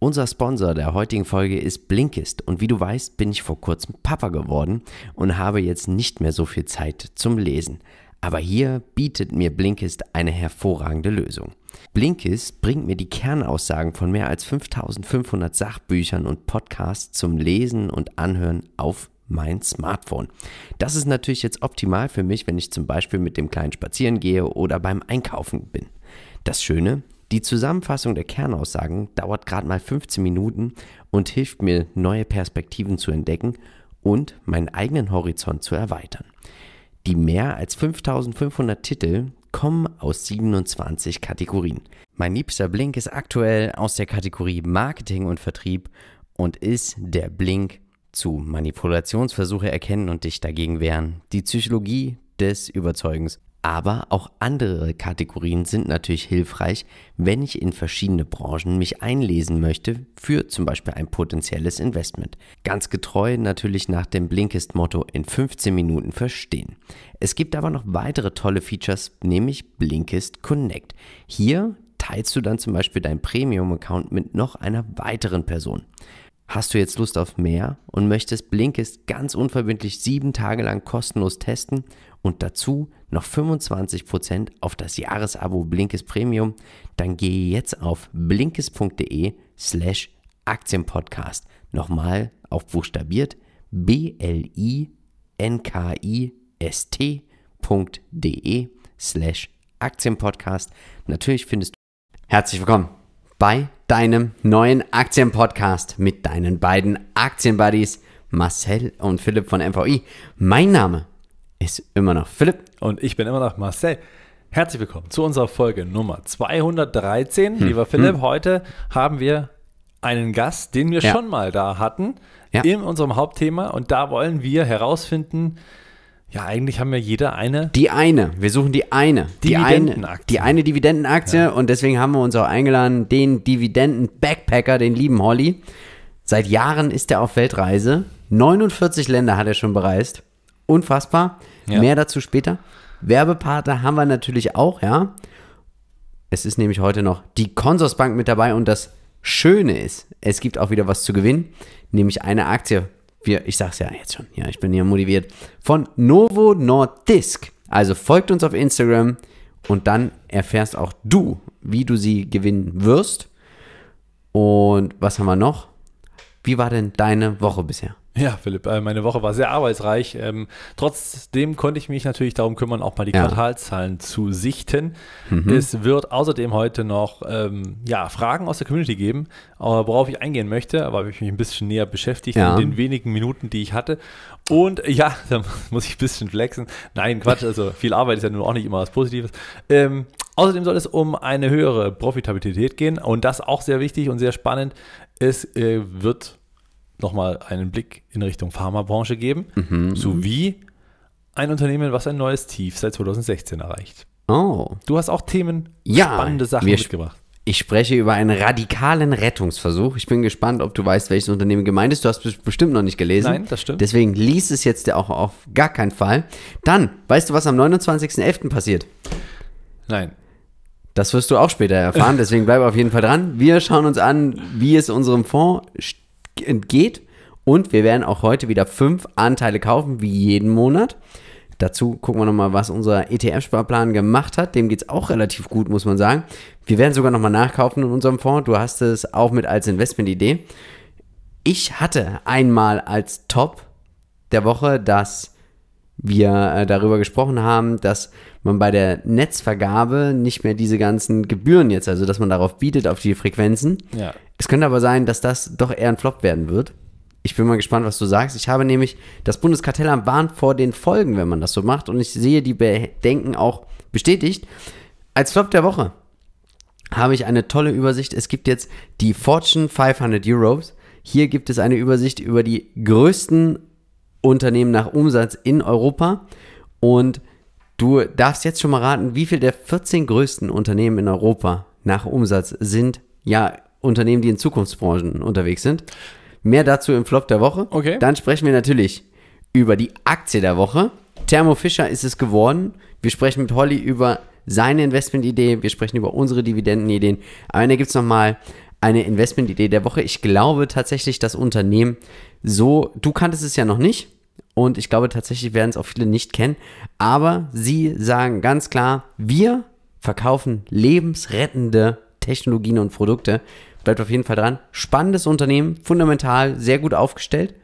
Unser Sponsor der heutigen Folge ist Blinkist und wie du weißt, bin ich vor kurzem Papa geworden und habe jetzt nicht mehr so viel Zeit zum Lesen. Aber hier bietet mir Blinkist eine hervorragende Lösung. Blinkist bringt mir die Kernaussagen von mehr als 5500 Sachbüchern und Podcasts zum Lesen und Anhören auf mein Smartphone. Das ist natürlich jetzt optimal für mich, wenn ich zum Beispiel mit dem Kleinen spazieren gehe oder beim Einkaufen bin. Das Schöne, die Zusammenfassung der Kernaussagen dauert gerade mal 15 Minuten und hilft mir, neue Perspektiven zu entdecken und meinen eigenen Horizont zu erweitern. Die mehr als 5500 Titel kommen aus 27 Kategorien. Mein liebster Blink ist aktuell aus der Kategorie Marketing und Vertrieb und ist der Blink zu Manipulationsversuche erkennen und dich dagegen wehren, die Psychologie des Überzeugens aber auch andere Kategorien sind natürlich hilfreich, wenn ich in verschiedene Branchen mich einlesen möchte für zum Beispiel ein potenzielles Investment. Ganz getreu natürlich nach dem Blinkist-Motto in 15 Minuten verstehen. Es gibt aber noch weitere tolle Features, nämlich Blinkist Connect. Hier teilst du dann zum Beispiel dein Premium-Account mit noch einer weiteren Person. Hast du jetzt Lust auf mehr und möchtest Blinkist ganz unverbindlich sieben Tage lang kostenlos testen und dazu noch 25% auf das Jahresabo Blinkist Premium? Dann gehe jetzt auf blinkist.de slash Aktienpodcast. Nochmal auf buchstabiert b-l-i-n-k-i-s-t.de slash Aktienpodcast. Natürlich findest du... Herzlich willkommen bei deinem neuen Aktienpodcast mit deinen beiden Aktienbuddies Marcel und Philipp von MVI. Mein Name ist immer noch Philipp. Und ich bin immer noch Marcel. Herzlich willkommen zu unserer Folge Nummer 213. Hm. Lieber hm. Philipp, hm. heute haben wir einen Gast, den wir ja. schon mal da hatten, ja. in unserem Hauptthema. Und da wollen wir herausfinden, ja, eigentlich haben wir jeder eine. Die eine. Wir suchen die eine. Die eine, die eine Dividendenaktie. Ja. Und deswegen haben wir uns auch eingeladen, den Dividenden-Backpacker, den lieben Holly. Seit Jahren ist er auf Weltreise. 49 Länder hat er schon bereist. Unfassbar. Ja. Mehr dazu später. Werbepartner haben wir natürlich auch, ja. Es ist nämlich heute noch die Konsorsbank mit dabei und das Schöne ist, es gibt auch wieder was zu gewinnen, nämlich eine Aktie wir, ich sag's ja jetzt schon, ja, ich bin hier motiviert, von Novo Nordisk. Also folgt uns auf Instagram und dann erfährst auch du, wie du sie gewinnen wirst. Und was haben wir noch? Wie war denn deine Woche bisher? Ja, Philipp, äh, meine Woche war sehr arbeitsreich. Ähm, trotzdem konnte ich mich natürlich darum kümmern, auch mal die ja. Quartalzahlen zu sichten. Mhm. Es wird außerdem heute noch ähm, ja, Fragen aus der Community geben, äh, worauf ich eingehen möchte, aber habe ich mich ein bisschen näher beschäftigt ja. in den wenigen Minuten, die ich hatte. Und ja, da muss ich ein bisschen flexen. Nein, Quatsch, also viel Arbeit ist ja nun auch nicht immer was Positives. Ähm, außerdem soll es um eine höhere Profitabilität gehen und das auch sehr wichtig und sehr spannend. Es äh, wird nochmal einen Blick in Richtung Pharmabranche geben, mhm. sowie ein Unternehmen, was ein neues Tief seit 2016 erreicht. Oh. Du hast auch Themen, ja, spannende Sachen mitgebracht. Ich spreche über einen radikalen Rettungsversuch. Ich bin gespannt, ob du weißt, welches Unternehmen gemeint ist. Du hast es bestimmt noch nicht gelesen. Nein, das stimmt. Deswegen liest es jetzt auch auf gar keinen Fall. Dann, weißt du, was am 29.11. passiert? Nein. Das wirst du auch später erfahren, deswegen bleib auf jeden Fall dran. Wir schauen uns an, wie es unserem Fonds steht entgeht. Und wir werden auch heute wieder fünf Anteile kaufen, wie jeden Monat. Dazu gucken wir nochmal, was unser ETF-Sparplan gemacht hat. Dem geht es auch relativ gut, muss man sagen. Wir werden sogar nochmal nachkaufen in unserem Fonds. Du hast es auch mit als Investment-Idee. Ich hatte einmal als Top der Woche, dass wir äh, darüber gesprochen haben, dass man bei der Netzvergabe nicht mehr diese ganzen Gebühren jetzt, also dass man darauf bietet, auf die Frequenzen. Ja. Es könnte aber sein, dass das doch eher ein Flop werden wird. Ich bin mal gespannt, was du sagst. Ich habe nämlich, das Bundeskartellamt warnt vor den Folgen, wenn man das so macht. Und ich sehe die Bedenken auch bestätigt. Als Flop der Woche habe ich eine tolle Übersicht. Es gibt jetzt die Fortune 500 Euros. Hier gibt es eine Übersicht über die größten Unternehmen nach Umsatz in Europa. Und Du darfst jetzt schon mal raten, wie viele der 14 größten Unternehmen in Europa nach Umsatz sind ja Unternehmen, die in Zukunftsbranchen unterwegs sind. Mehr dazu im Flop der Woche. Okay. Dann sprechen wir natürlich über die Aktie der Woche. Thermo Fischer ist es geworden. Wir sprechen mit Holly über seine Investmentidee. Wir sprechen über unsere Dividendenideen. Am Ende gibt es nochmal eine Investmentidee der Woche. Ich glaube tatsächlich, das Unternehmen so, du kanntest es ja noch nicht. Und ich glaube tatsächlich werden es auch viele nicht kennen. Aber sie sagen ganz klar, wir verkaufen lebensrettende Technologien und Produkte. Bleibt auf jeden Fall dran. Spannendes Unternehmen, fundamental, sehr gut aufgestellt.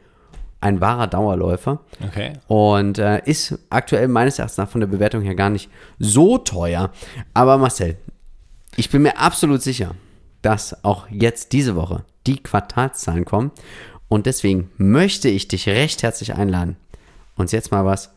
Ein wahrer Dauerläufer. Okay. Und äh, ist aktuell meines Erachtens nach von der Bewertung her gar nicht so teuer. Aber Marcel, ich bin mir absolut sicher, dass auch jetzt diese Woche die Quartalszahlen kommen. Und deswegen möchte ich dich recht herzlich einladen, uns jetzt mal was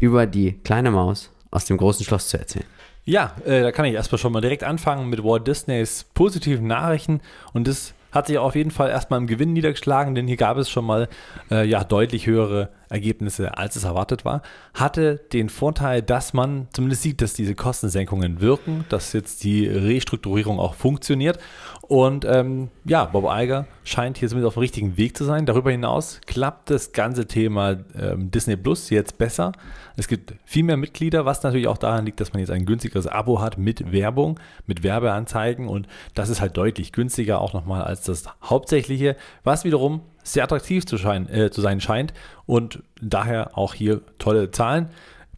über die kleine Maus aus dem großen Schloss zu erzählen. Ja, äh, da kann ich erstmal schon mal direkt anfangen mit Walt Disneys positiven Nachrichten und das hat sich auf jeden Fall erstmal im Gewinn niedergeschlagen, denn hier gab es schon mal äh, ja deutlich höhere Ergebnisse, als es erwartet war, hatte den Vorteil, dass man zumindest sieht, dass diese Kostensenkungen wirken, dass jetzt die Restrukturierung auch funktioniert. Und ähm, ja, Bob Eiger scheint hier zumindest auf dem richtigen Weg zu sein. Darüber hinaus klappt das ganze Thema ähm, Disney Plus jetzt besser. Es gibt viel mehr Mitglieder, was natürlich auch daran liegt, dass man jetzt ein günstigeres Abo hat mit Werbung, mit Werbeanzeigen und das ist halt deutlich günstiger auch nochmal als das hauptsächliche, was wiederum sehr attraktiv zu, scheinen, äh, zu sein scheint und daher auch hier tolle Zahlen.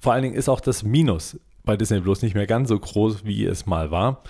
Vor allen Dingen ist auch das Minus bei Disney Plus nicht mehr ganz so groß, wie es mal war.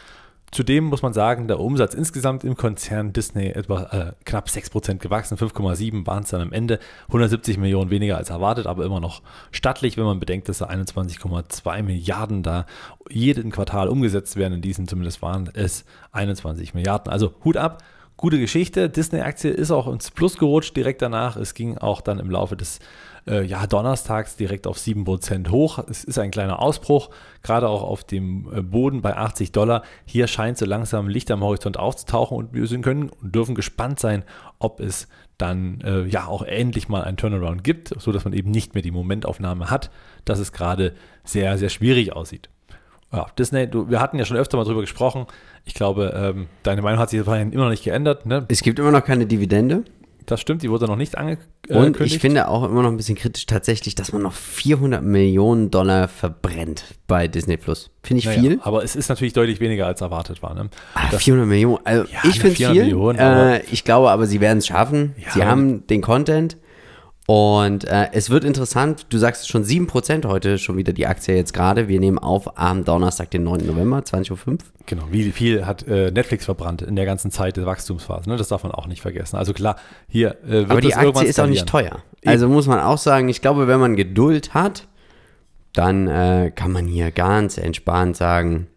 Zudem muss man sagen, der Umsatz insgesamt im Konzern Disney etwa äh, knapp 6% gewachsen, 5,7 waren es dann am Ende, 170 Millionen weniger als erwartet, aber immer noch stattlich, wenn man bedenkt, dass da 21,2 Milliarden da jeden Quartal umgesetzt werden. In diesem zumindest waren es 21 Milliarden. Also Hut ab, gute Geschichte. Disney-Aktie ist auch ins Plus gerutscht direkt danach. Es ging auch dann im Laufe des äh, ja, Donnerstags direkt auf 7% hoch. Es ist ein kleiner Ausbruch, gerade auch auf dem äh, Boden bei 80 Dollar. Hier scheint so langsam Licht am Horizont aufzutauchen und wir können und dürfen gespannt sein, ob es dann äh, ja auch endlich mal ein Turnaround gibt, sodass man eben nicht mehr die Momentaufnahme hat, dass es gerade sehr, sehr schwierig aussieht. Ja, Disney, du, wir hatten ja schon öfter mal drüber gesprochen. Ich glaube, ähm, deine Meinung hat sich immer noch nicht geändert. Ne? Es gibt immer noch keine Dividende. Das stimmt, die wurde noch nicht angekündigt. Äh, Und ich finde auch immer noch ein bisschen kritisch tatsächlich, dass man noch 400 Millionen Dollar verbrennt bei Disney Plus. Finde ich naja, viel. Aber es ist natürlich deutlich weniger als erwartet war. Ne? Ah, 400 Millionen. Also ja, ich ne, finde viel. Millionen, äh, ich glaube aber, sie werden es schaffen. Ja, sie haben den Content. Und äh, es wird interessant, du sagst schon 7% heute schon wieder die Aktie jetzt gerade. Wir nehmen auf am Donnerstag, den 9. November, 20.05 Uhr. Genau, wie viel hat äh, Netflix verbrannt in der ganzen Zeit der Wachstumsphase? Ne? Das darf man auch nicht vergessen. Also klar, hier äh, wird Aber die Aktie ist auch nicht teuer. Also muss man auch sagen, ich glaube, wenn man Geduld hat, dann äh, kann man hier ganz entspannt sagen,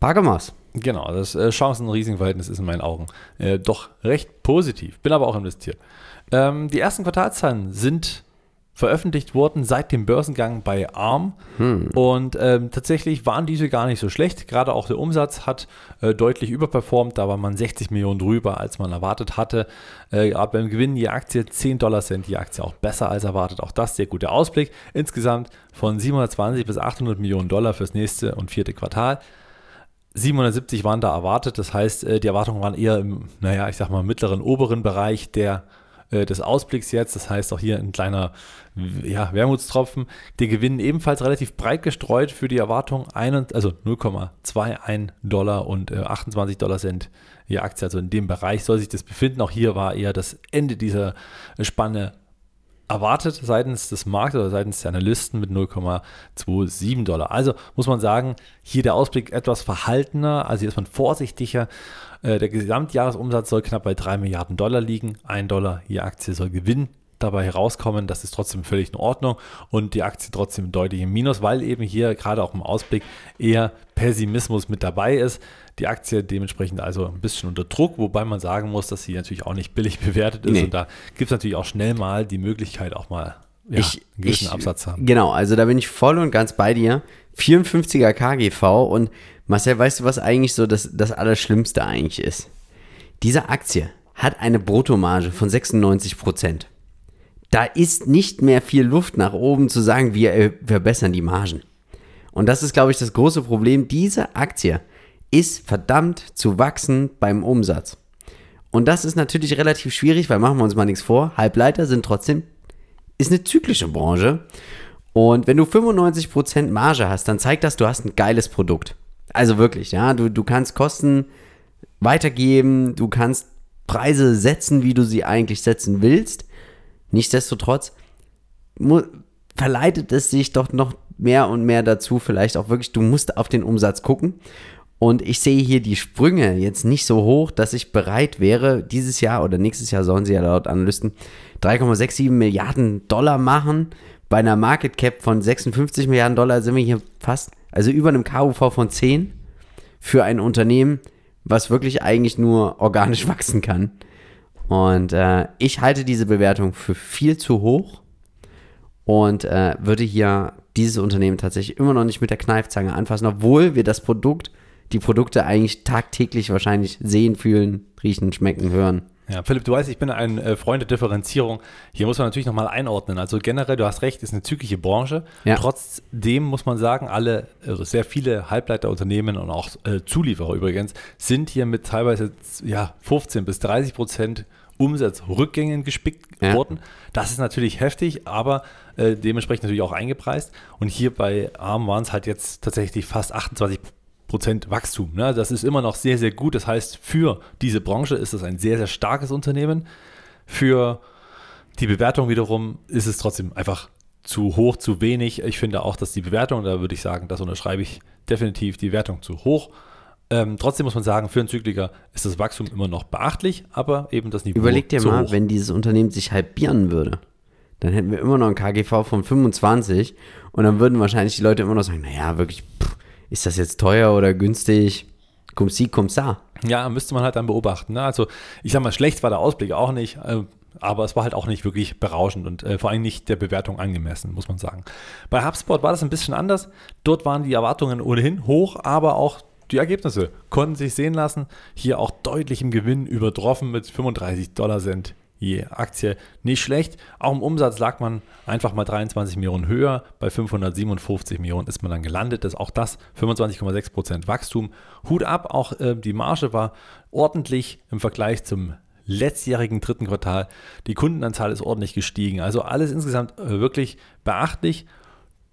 Pagemas. Genau, das äh, Chancen-Risiken-Verhältnis ist in meinen Augen äh, doch recht positiv. Bin aber auch investiert. Ähm, die ersten Quartalszahlen sind veröffentlicht worden seit dem Börsengang bei ARM. Hm. Und ähm, tatsächlich waren diese gar nicht so schlecht. Gerade auch der Umsatz hat äh, deutlich überperformt. Da war man 60 Millionen drüber, als man erwartet hatte. Äh, gerade beim Gewinn je Aktie 10 Dollar Cent je Aktie auch besser als erwartet. Auch das sehr guter Ausblick. Insgesamt von 720 bis 800 Millionen Dollar fürs nächste und vierte Quartal. 770 waren da erwartet, das heißt, äh, die Erwartungen waren eher im, naja, ich sag mal, mittleren, oberen Bereich der, äh, des Ausblicks jetzt. Das heißt auch hier ein kleiner ja, Wermutstropfen. Die gewinnen ebenfalls relativ breit gestreut für die Erwartung, ein, also 0,21 Dollar und 28 äh, Dollar Cent je Aktie. Also in dem Bereich soll sich das befinden. Auch hier war eher das Ende dieser Spanne erwartet seitens des Marktes oder seitens der Analysten mit 0,27 Dollar. Also muss man sagen, hier der Ausblick etwas verhaltener, also hier ist man vorsichtiger. Äh, der Gesamtjahresumsatz soll knapp bei 3 Milliarden Dollar liegen. Ein Dollar je Aktie soll Gewinn dabei herauskommen. Das ist trotzdem völlig in Ordnung und die Aktie trotzdem deutlich im Minus, weil eben hier gerade auch im Ausblick eher Pessimismus mit dabei ist. Die Aktie dementsprechend also ein bisschen unter Druck, wobei man sagen muss, dass sie natürlich auch nicht billig bewertet ist. Nee. Und da gibt es natürlich auch schnell mal die Möglichkeit, auch mal ja, ich, einen gewissen ich, Absatz haben. Genau, also da bin ich voll und ganz bei dir. 54er KGV und Marcel, weißt du, was eigentlich so das, das Allerschlimmste eigentlich ist? Diese Aktie hat eine Bruttomarge von 96 Prozent. Da ist nicht mehr viel Luft nach oben zu sagen, wir verbessern äh, die Margen. Und das ist, glaube ich, das große Problem. Diese Aktie ist verdammt zu wachsen beim Umsatz. Und das ist natürlich relativ schwierig, weil machen wir uns mal nichts vor. Halbleiter sind trotzdem, ist eine zyklische Branche. Und wenn du 95% Marge hast, dann zeigt das, du hast ein geiles Produkt. Also wirklich, ja, du, du kannst Kosten weitergeben, du kannst Preise setzen, wie du sie eigentlich setzen willst. Nichtsdestotrotz verleitet es sich doch noch mehr und mehr dazu, vielleicht auch wirklich, du musst auf den Umsatz gucken. Und ich sehe hier die Sprünge jetzt nicht so hoch, dass ich bereit wäre, dieses Jahr oder nächstes Jahr sollen sie ja laut Analysten 3,67 Milliarden Dollar machen. Bei einer Market Cap von 56 Milliarden Dollar sind wir hier fast, also über einem KUV von 10 für ein Unternehmen, was wirklich eigentlich nur organisch wachsen kann. Und äh, ich halte diese Bewertung für viel zu hoch und äh, würde hier dieses Unternehmen tatsächlich immer noch nicht mit der Kneifzange anfassen, obwohl wir das Produkt die Produkte eigentlich tagtäglich wahrscheinlich sehen, fühlen, riechen, schmecken, hören. Ja, Philipp, du weißt, ich bin ein äh, Freund der Differenzierung. Hier muss man natürlich nochmal einordnen. Also generell, du hast recht, ist eine zügige Branche. Ja. Trotzdem muss man sagen, alle, also sehr viele Halbleiterunternehmen und auch äh, Zulieferer übrigens, sind hier mit teilweise ja, 15 bis 30 Prozent Umsatzrückgängen gespickt ja. worden. Das ist natürlich heftig, aber äh, dementsprechend natürlich auch eingepreist. Und hier bei ARM waren es halt jetzt tatsächlich fast 28 Prozent. Prozent Wachstum. Ne? Das ist immer noch sehr, sehr gut. Das heißt, für diese Branche ist das ein sehr, sehr starkes Unternehmen. Für die Bewertung wiederum ist es trotzdem einfach zu hoch, zu wenig. Ich finde auch, dass die Bewertung, da würde ich sagen, das unterschreibe ich definitiv, die Wertung zu hoch. Ähm, trotzdem muss man sagen, für einen Zykliker ist das Wachstum immer noch beachtlich, aber eben das Niveau. Überleg dir mal, hoch. wenn dieses Unternehmen sich halbieren würde, dann hätten wir immer noch ein KGV von 25 und dann würden wahrscheinlich die Leute immer noch sagen, naja, wirklich, pff, ist das jetzt teuer oder günstig? Kum si, kum sa. Ja, müsste man halt dann beobachten. Ne? Also ich sag mal, schlecht war der Ausblick auch nicht, äh, aber es war halt auch nicht wirklich berauschend und äh, vor allem nicht der Bewertung angemessen, muss man sagen. Bei HubSpot war das ein bisschen anders. Dort waren die Erwartungen ohnehin hoch, aber auch die Ergebnisse konnten sich sehen lassen. Hier auch deutlich im Gewinn übertroffen mit 35 Dollar Cent je Aktie. Nicht schlecht. Auch im Umsatz lag man einfach mal 23 Millionen höher. Bei 557 Millionen ist man dann gelandet. Das ist auch das 25,6 Prozent Wachstum. Hut ab, auch äh, die Marge war ordentlich im Vergleich zum letztjährigen dritten Quartal. Die Kundenanzahl ist ordentlich gestiegen. Also alles insgesamt äh, wirklich beachtlich.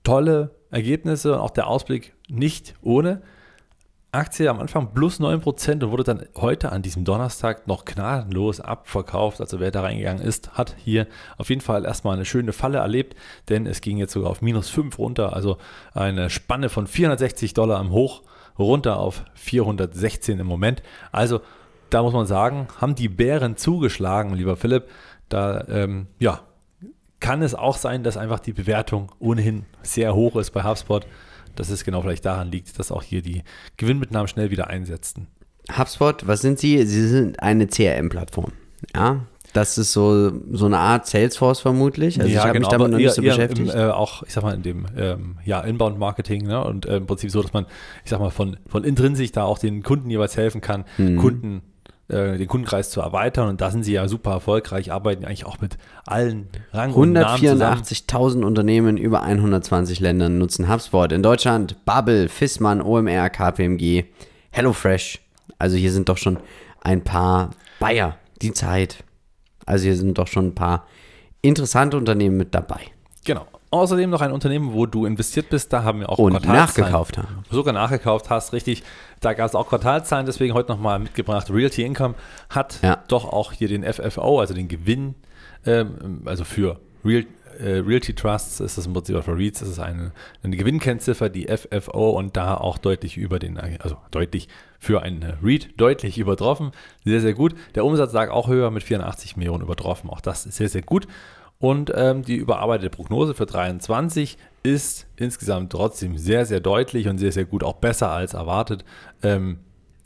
Tolle Ergebnisse und auch der Ausblick nicht ohne. Aktie am Anfang plus 9% und wurde dann heute an diesem Donnerstag noch gnadenlos abverkauft. Also wer da reingegangen ist, hat hier auf jeden Fall erstmal eine schöne Falle erlebt, denn es ging jetzt sogar auf minus 5 runter. Also eine Spanne von 460 Dollar am Hoch runter auf 416 im Moment. Also da muss man sagen, haben die Bären zugeschlagen, lieber Philipp. Da ähm, ja, kann es auch sein, dass einfach die Bewertung ohnehin sehr hoch ist bei HubSpot dass es genau vielleicht daran liegt, dass auch hier die Gewinnmitnahmen schnell wieder einsetzten. HubSpot, was sind Sie? Sie sind eine CRM-Plattform. Ja, das ist so, so eine Art Salesforce vermutlich. Also ja, ich habe genau, mich damit noch nicht so beschäftigt. Im, äh, auch, ich sag mal, in dem ähm, ja, Inbound-Marketing ne? und äh, im Prinzip so, dass man, ich sag mal, von, von sich da auch den Kunden jeweils helfen kann, mhm. Kunden äh, den Kundenkreis zu erweitern. Und da sind sie ja super erfolgreich, arbeiten eigentlich auch mit allen Rang 184.000 Unternehmen in über 120 Ländern nutzen HubSpot. In Deutschland Bubble, Fissmann, OMR, KPMG, HelloFresh. Also hier sind doch schon ein paar Bayer, die Zeit. Also hier sind doch schon ein paar interessante Unternehmen mit dabei. Genau außerdem noch ein Unternehmen, wo du investiert bist. Da haben wir auch Und nachgekauft haben. Sogar nachgekauft hast, richtig. Da gab es auch Quartalzahlen, deswegen heute nochmal mitgebracht. Realty Income hat ja. doch auch hier den FFO, also den Gewinn, ähm, also für Real, äh, Realty Trusts ist das im Prinzip, für REITs ist es eine, eine, Gewinnkennziffer, die FFO und da auch deutlich über den, also deutlich für einen REIT deutlich übertroffen. Sehr, sehr gut. Der Umsatz lag auch höher mit 84 Millionen übertroffen. Auch das ist sehr, sehr gut. Und ähm, die überarbeitete Prognose für 23 ist insgesamt trotzdem sehr, sehr deutlich und sehr, sehr gut, auch besser als erwartet. Ähm,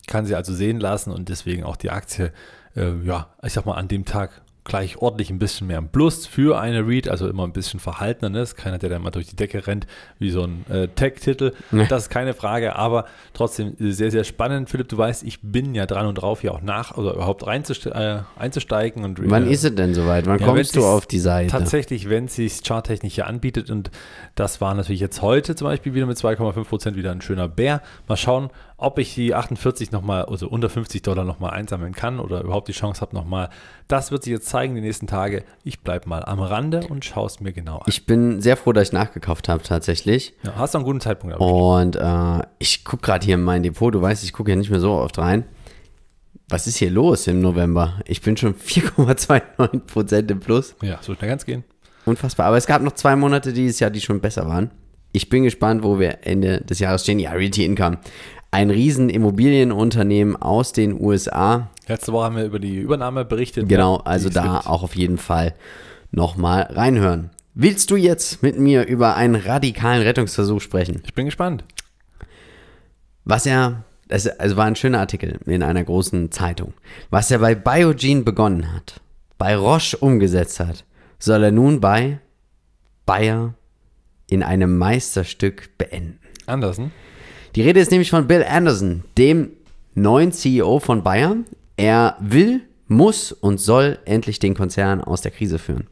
kann sie also sehen lassen und deswegen auch die Aktie, äh, ja, ich sag mal, an dem Tag gleich ordentlich ein bisschen mehr im Plus für eine Read, also immer ein bisschen verhaltener, ne? ist keiner, der da mal durch die Decke rennt, wie so ein äh, Tag-Titel, nee. das ist keine Frage, aber trotzdem sehr, sehr spannend. Philipp, du weißt, ich bin ja dran und drauf, hier auch nach, oder überhaupt reinzuste äh, einzusteigen. Und, äh, Wann äh, ist es denn soweit? Wann ja, kommst du auf die Seite? Tatsächlich, wenn es sich charttechnisch hier anbietet und das war natürlich jetzt heute zum Beispiel wieder mit 2,5% Prozent wieder ein schöner Bär. Mal schauen, ob ich die 48 nochmal, also unter 50 Dollar nochmal einsammeln kann oder überhaupt die Chance habe nochmal, das wird sich jetzt zeigen die nächsten Tage. Ich bleibe mal am Rande und schaue es mir genau an. Ich bin sehr froh, dass ich nachgekauft habe tatsächlich. Ja, hast du einen guten Zeitpunkt erwischt. Und äh, ich gucke gerade hier in mein Depot, du weißt, ich gucke ja nicht mehr so oft rein. Was ist hier los im November? Ich bin schon 4,29% im Plus. Ja, so schnell ganz gehen. Unfassbar. Aber es gab noch zwei Monate dieses Jahr, die schon besser waren. Ich bin gespannt, wo wir Ende des Jahres stehen. Ja, Realty Income ein riesen Immobilienunternehmen aus den USA. Letzte Woche haben wir über die Übernahme berichtet. Genau, also da gibt. auch auf jeden Fall nochmal reinhören. Willst du jetzt mit mir über einen radikalen Rettungsversuch sprechen? Ich bin gespannt. Was er, es also war ein schöner Artikel in einer großen Zeitung. Was er bei Biogene begonnen hat, bei Roche umgesetzt hat, soll er nun bei Bayer in einem Meisterstück beenden. Andersen? Die Rede ist nämlich von Bill Anderson, dem neuen CEO von Bayern. Er will, muss und soll endlich den Konzern aus der Krise führen.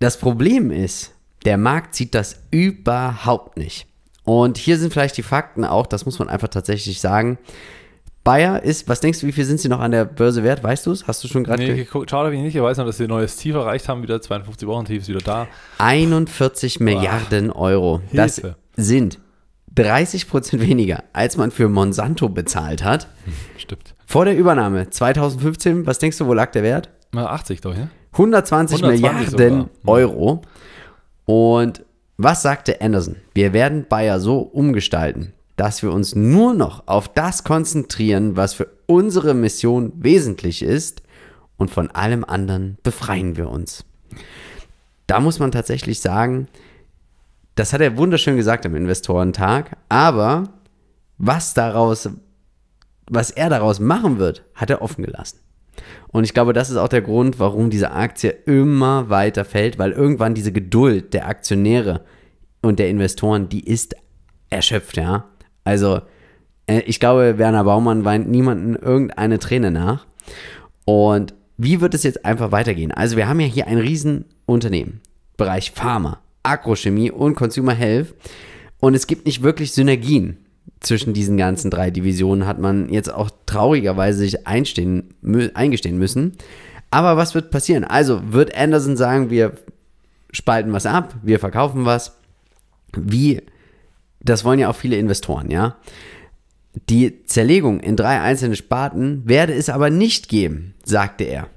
Das Problem ist, der Markt sieht das überhaupt nicht. Und hier sind vielleicht die Fakten auch, das muss man einfach tatsächlich sagen. Bayer ist, was denkst du, wie viel sind sie noch an der Börse wert? Weißt du es? Hast du schon gerade nee, geguckt? Schade, habe ich nicht. Ich weiß noch, dass sie ein neues Tief erreicht haben, wieder 52 Wochen Tief ist wieder da. 41 Boah. Milliarden Euro. Hilfe. Das sind 30 Prozent weniger, als man für Monsanto bezahlt hat. Hm, stimmt. Vor der Übernahme 2015, was denkst du, wo lag der Wert? 80 doch, ja? 120, 120 Milliarden sogar. Hm. Euro. Und was sagte Anderson? Wir werden Bayer so umgestalten, dass wir uns nur noch auf das konzentrieren, was für unsere Mission wesentlich ist. Und von allem anderen befreien wir uns. Da muss man tatsächlich sagen, das hat er wunderschön gesagt am Investorentag, aber was daraus, was er daraus machen wird, hat er offen gelassen. Und ich glaube, das ist auch der Grund, warum diese Aktie immer weiter fällt, weil irgendwann diese Geduld der Aktionäre und der Investoren, die ist erschöpft, ja. Also, äh, ich glaube, Werner Baumann weint niemanden irgendeine Träne nach. Und wie wird es jetzt einfach weitergehen? Also, wir haben ja hier ein Riesenunternehmen, Bereich Pharma, Agrochemie und Consumer Health. Und es gibt nicht wirklich Synergien zwischen diesen ganzen drei Divisionen, hat man jetzt auch traurigerweise sich einstehen, eingestehen müssen. Aber was wird passieren? Also wird Anderson sagen, wir spalten was ab, wir verkaufen was. Wie, das wollen ja auch viele Investoren, ja. Die Zerlegung in drei einzelne Sparten werde es aber nicht geben, sagte er.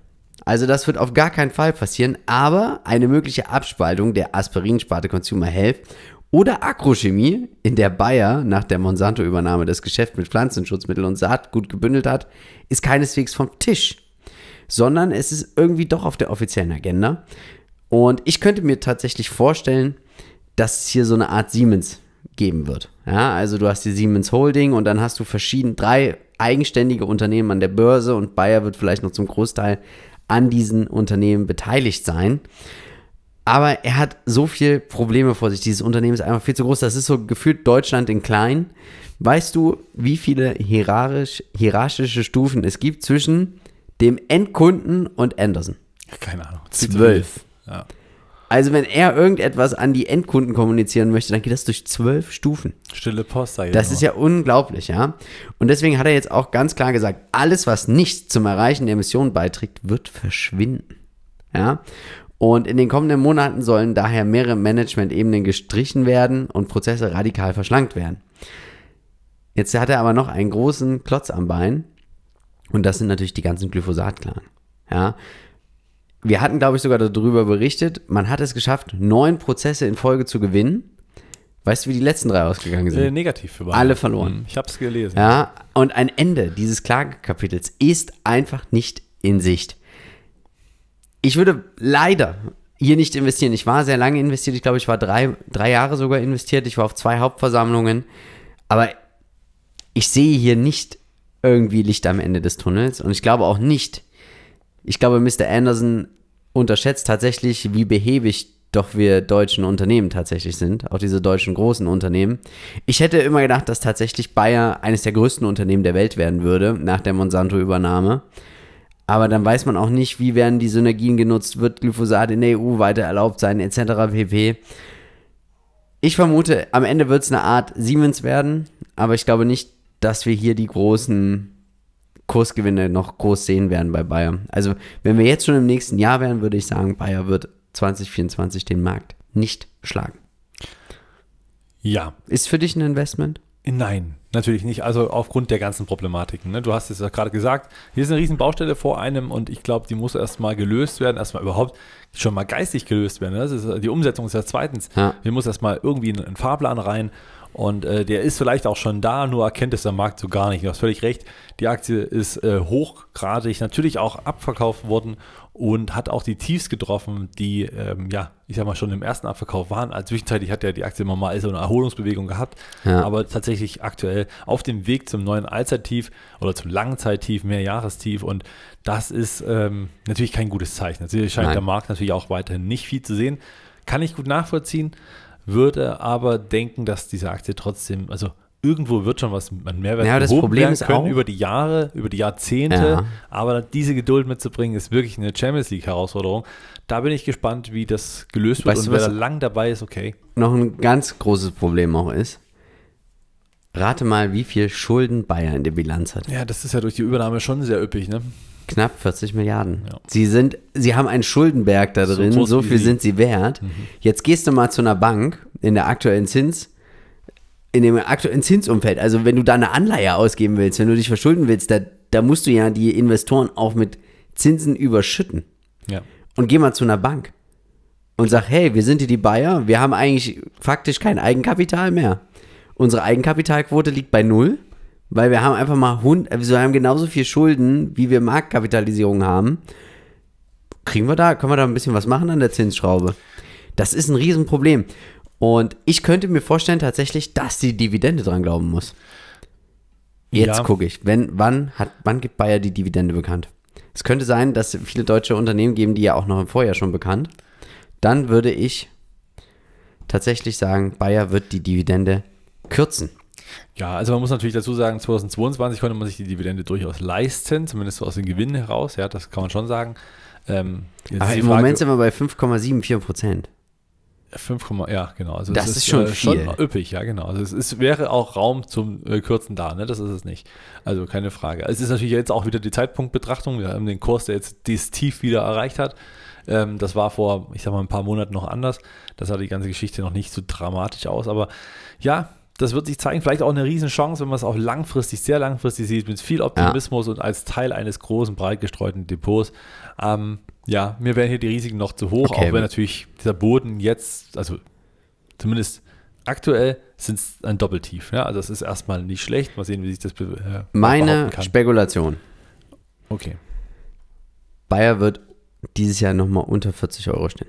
Also das wird auf gar keinen Fall passieren, aber eine mögliche Abspaltung der Aspirinsparte Consumer Health oder Agrochemie, in der Bayer nach der Monsanto-Übernahme das Geschäft mit Pflanzenschutzmitteln und Saatgut gebündelt hat, ist keineswegs vom Tisch, sondern es ist irgendwie doch auf der offiziellen Agenda. Und ich könnte mir tatsächlich vorstellen, dass es hier so eine Art Siemens geben wird. Ja, also du hast die Siemens Holding und dann hast du verschieden drei eigenständige Unternehmen an der Börse und Bayer wird vielleicht noch zum Großteil an diesen Unternehmen beteiligt sein. Aber er hat so viele Probleme vor sich. Dieses Unternehmen ist einfach viel zu groß. Das ist so gefühlt Deutschland in klein. Weißt du, wie viele hierarchisch, hierarchische Stufen es gibt zwischen dem Endkunden und Anderson? Keine Ahnung. Zwölf. Ja. Also wenn er irgendetwas an die Endkunden kommunizieren möchte, dann geht das durch zwölf Stufen. Stille Post, sag ich Das mal. ist ja unglaublich, ja. Und deswegen hat er jetzt auch ganz klar gesagt, alles, was nicht zum Erreichen der Mission beiträgt, wird verschwinden. Ja. Und in den kommenden Monaten sollen daher mehrere Management-Ebenen gestrichen werden und Prozesse radikal verschlankt werden. Jetzt hat er aber noch einen großen Klotz am Bein. Und das sind natürlich die ganzen Glyphosat-Klagen. Ja, wir hatten, glaube ich, sogar darüber berichtet, man hat es geschafft, neun Prozesse in Folge zu gewinnen. Weißt du, wie die letzten drei ausgegangen sind? Äh, negativ für beide. Alle verloren. Hm, ich habe es gelesen. Ja, und ein Ende dieses Klagekapitels ist einfach nicht in Sicht. Ich würde leider hier nicht investieren. Ich war sehr lange investiert. Ich glaube, ich war drei, drei Jahre sogar investiert. Ich war auf zwei Hauptversammlungen. Aber ich sehe hier nicht irgendwie Licht am Ende des Tunnels. Und ich glaube auch nicht, ich glaube, Mr. Anderson unterschätzt tatsächlich, wie behäbig doch wir deutschen Unternehmen tatsächlich sind, auch diese deutschen großen Unternehmen. Ich hätte immer gedacht, dass tatsächlich Bayer eines der größten Unternehmen der Welt werden würde nach der Monsanto-Übernahme. Aber dann weiß man auch nicht, wie werden die Synergien genutzt, wird Glyphosat in der EU weiter erlaubt sein, etc. pp. Ich vermute, am Ende wird es eine Art Siemens werden, aber ich glaube nicht, dass wir hier die großen Kursgewinne noch groß sehen werden bei Bayer. Also wenn wir jetzt schon im nächsten Jahr wären, würde ich sagen, Bayer wird 2024 den Markt nicht schlagen. Ja. Ist für dich ein Investment? Nein, natürlich nicht. Also aufgrund der ganzen Problematiken. Ne? Du hast es ja gerade gesagt, hier ist eine riesen Baustelle vor einem und ich glaube, die muss erstmal gelöst werden, erstmal überhaupt schon mal geistig gelöst werden. Ne? Das ist, die Umsetzung ist ja zweitens. Ja. Hier muss erstmal irgendwie ein Fahrplan rein und äh, der ist vielleicht auch schon da, nur erkennt es der Markt so gar nicht. Du hast völlig recht, die Aktie ist äh, hochgradig natürlich auch abverkauft worden und hat auch die Tiefs getroffen, die, ähm, ja, ich sag mal, schon im ersten Abverkauf waren. Also zwischenzeitlich hat ja die Aktie immer mal so also eine Erholungsbewegung gehabt, ja. aber tatsächlich aktuell auf dem Weg zum neuen Allzeittief oder zum Langzeittief, Mehrjahrestief und das ist ähm, natürlich kein gutes Zeichen. Natürlich also scheint Nein. der Markt natürlich auch weiterhin nicht viel zu sehen. Kann ich gut nachvollziehen würde aber denken, dass diese Aktie trotzdem, also irgendwo wird schon was an Mehrwert ja, das Problem werden können auch, über die Jahre, über die Jahrzehnte. Ja. Aber diese Geduld mitzubringen, ist wirklich eine Champions League-Herausforderung. Da bin ich gespannt, wie das gelöst wird weißt und du, wer da lang dabei ist, okay. Noch ein ganz großes Problem auch ist. Rate mal, wie viel Schulden Bayern in der Bilanz hat. Ja, das ist ja durch die Übernahme schon sehr üppig, ne? Knapp 40 Milliarden. Ja. Sie sind, sie haben einen Schuldenberg da drin, so, so viel sind sie wert. Mhm. Jetzt gehst du mal zu einer Bank in der aktuellen Zins, in dem aktuellen Zinsumfeld. Also wenn du da eine Anleihe ausgeben willst, wenn du dich verschulden willst, da, da musst du ja die Investoren auch mit Zinsen überschütten. Ja. Und geh mal zu einer Bank und sag, hey, wir sind hier die Bayer, wir haben eigentlich faktisch kein Eigenkapital mehr. Unsere Eigenkapitalquote liegt bei null weil wir haben einfach mal Hund, äh, wir haben genauso viel Schulden, wie wir Marktkapitalisierung haben. Kriegen wir da, können wir da ein bisschen was machen an der Zinsschraube? Das ist ein Riesenproblem. Und ich könnte mir vorstellen tatsächlich, dass die Dividende dran glauben muss. Jetzt ja. gucke ich. Wenn, wann, hat, wann gibt Bayer die Dividende bekannt? Es könnte sein, dass viele deutsche Unternehmen geben, die ja auch noch im Vorjahr schon bekannt. Dann würde ich tatsächlich sagen, Bayer wird die Dividende kürzen. Ja, also man muss natürlich dazu sagen, 2022 konnte man sich die Dividende durchaus leisten, zumindest so aus den Gewinnen heraus, ja, das kann man schon sagen. Ähm, Aber ah, im Frage, Moment sind wir bei 5,74 Prozent. 5, ja, genau. Also das ist, ist, schon, äh, viel. schon üppig, ja, genau. Also es ist, wäre auch Raum zum äh, Kürzen da, ne? Das ist es nicht. Also keine Frage. Es ist natürlich jetzt auch wieder die Zeitpunktbetrachtung. Wir haben den Kurs, der jetzt dieses Tief wieder erreicht hat. Ähm, das war vor, ich sag mal, ein paar Monaten noch anders. Das sah die ganze Geschichte noch nicht so dramatisch aus. Aber ja, das wird sich zeigen. Vielleicht auch eine Riesenchance, wenn man es auch langfristig, sehr langfristig sieht, mit viel Optimismus ja. und als Teil eines großen, breit gestreuten Depots. Ähm, ja, mir wären hier die Risiken noch zu hoch, okay, auch wenn natürlich dieser Boden jetzt, also zumindest aktuell sind es ein Doppeltief. Ja? Also es ist erstmal nicht schlecht. Mal sehen, wie sich das äh, Meine Spekulation. Okay. Bayer wird dieses Jahr nochmal unter 40 Euro stehen.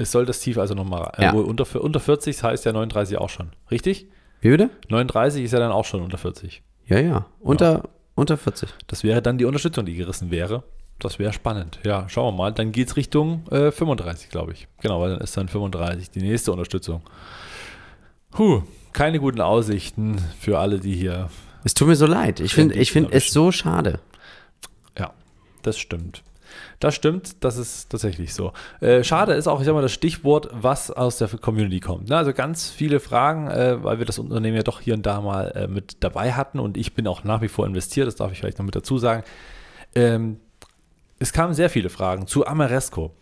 Es soll das Tief also nochmal. Äh, ja. Äh, unter, unter 40 heißt ja 39 auch schon. Richtig? Wie bitte? 39 ist ja dann auch schon unter 40. Ja, ja. Unter, ja. unter 40. Das wäre dann die Unterstützung, die gerissen wäre. Das wäre spannend. Ja, schauen wir mal. Dann geht es Richtung äh, 35, glaube ich. Genau, weil dann ist dann 35 die nächste Unterstützung. Huh, keine guten Aussichten für alle, die hier. Es tut mir so leid. Ich finde find es so schade. Ja, das stimmt. Das stimmt, das ist tatsächlich so. Äh, schade ist auch, ich sag mal, das Stichwort, was aus der Community kommt. Ne? Also ganz viele Fragen, äh, weil wir das Unternehmen ja doch hier und da mal äh, mit dabei hatten und ich bin auch nach wie vor investiert, das darf ich vielleicht noch mit dazu sagen. Ähm, es kamen sehr viele Fragen zu Amaresco.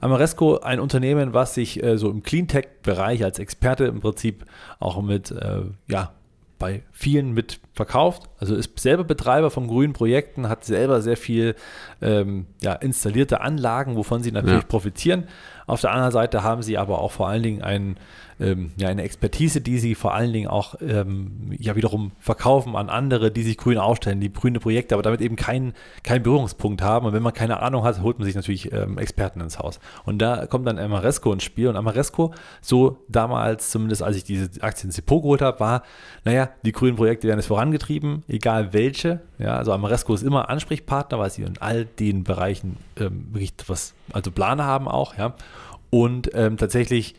Amaresco, ein Unternehmen, was sich äh, so im Cleantech-Bereich als Experte im Prinzip auch mit äh, ja, bei vielen mit verkauft, also ist selber Betreiber von grünen Projekten, hat selber sehr viel ähm, ja, installierte Anlagen, wovon sie natürlich ja. profitieren. Auf der anderen Seite haben sie aber auch vor allen Dingen einen, ähm, ja, eine Expertise, die sie vor allen Dingen auch ähm, ja wiederum verkaufen an andere, die sich grün aufstellen, die grüne Projekte, aber damit eben keinen kein Berührungspunkt haben. Und wenn man keine Ahnung hat, holt man sich natürlich ähm, Experten ins Haus. Und da kommt dann Amaresco ins Spiel. Und Amaresco, so damals, zumindest als ich diese Aktien ins Depot geholt habe, war, naja, die grünen Projekte werden jetzt vorangetrieben, egal welche. Ja, also Amaresco ist immer Ansprechpartner, weil sie in all den Bereichen ähm, wirklich was, also Planer haben auch, ja und ähm, tatsächlich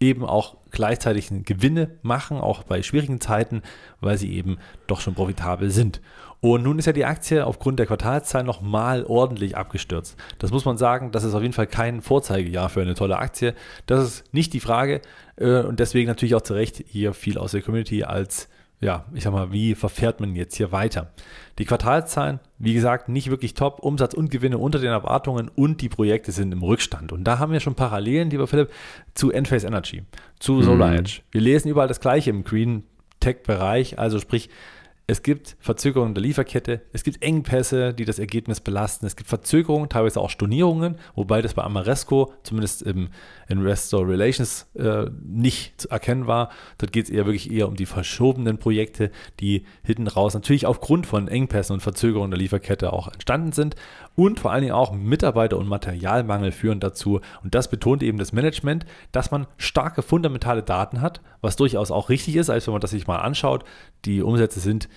eben auch gleichzeitig Gewinne machen, auch bei schwierigen Zeiten, weil sie eben doch schon profitabel sind. Und nun ist ja die Aktie aufgrund der Quartalszahl nochmal ordentlich abgestürzt. Das muss man sagen, das ist auf jeden Fall kein Vorzeigejahr für eine tolle Aktie. Das ist nicht die Frage äh, und deswegen natürlich auch zu Recht hier viel aus der Community als ja, ich sag mal, wie verfährt man jetzt hier weiter? Die Quartalszahlen, wie gesagt, nicht wirklich top. Umsatz und Gewinne unter den Erwartungen und die Projekte sind im Rückstand. Und da haben wir schon Parallelen, lieber Philipp, zu Enphase Energy, zu mhm. Solar mhm. Edge. Wir lesen überall das Gleiche im Green Tech-Bereich. Also sprich, es gibt Verzögerungen der Lieferkette, es gibt Engpässe, die das Ergebnis belasten, es gibt Verzögerungen, teilweise auch Stornierungen, wobei das bei Amaresco zumindest im Investor Relations äh, nicht erkennen war. Dort geht es eher wirklich eher um die verschobenen Projekte, die hinten raus natürlich aufgrund von Engpässen und Verzögerungen der Lieferkette auch entstanden sind und vor allen Dingen auch Mitarbeiter und Materialmangel führen dazu. Und das betont eben das Management, dass man starke fundamentale Daten hat, was durchaus auch richtig ist, als wenn man das sich mal anschaut. Die Umsätze sind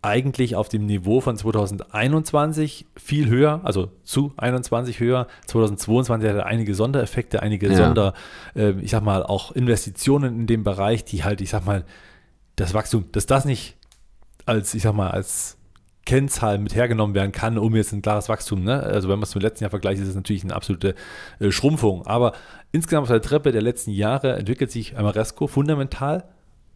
eigentlich auf dem Niveau von 2021 viel höher, also zu 21 höher. 2022 hatte einige Sondereffekte, einige ja. Sonder, äh, ich sag mal, auch Investitionen in dem Bereich, die halt, ich sag mal, das Wachstum, dass das nicht als, ich sag mal, als Kennzahl mit hergenommen werden kann, um jetzt ein klares Wachstum, ne? also wenn man es zum letzten Jahr vergleicht, ist es natürlich eine absolute äh, Schrumpfung, aber insgesamt auf der Treppe der letzten Jahre entwickelt sich Amaresco fundamental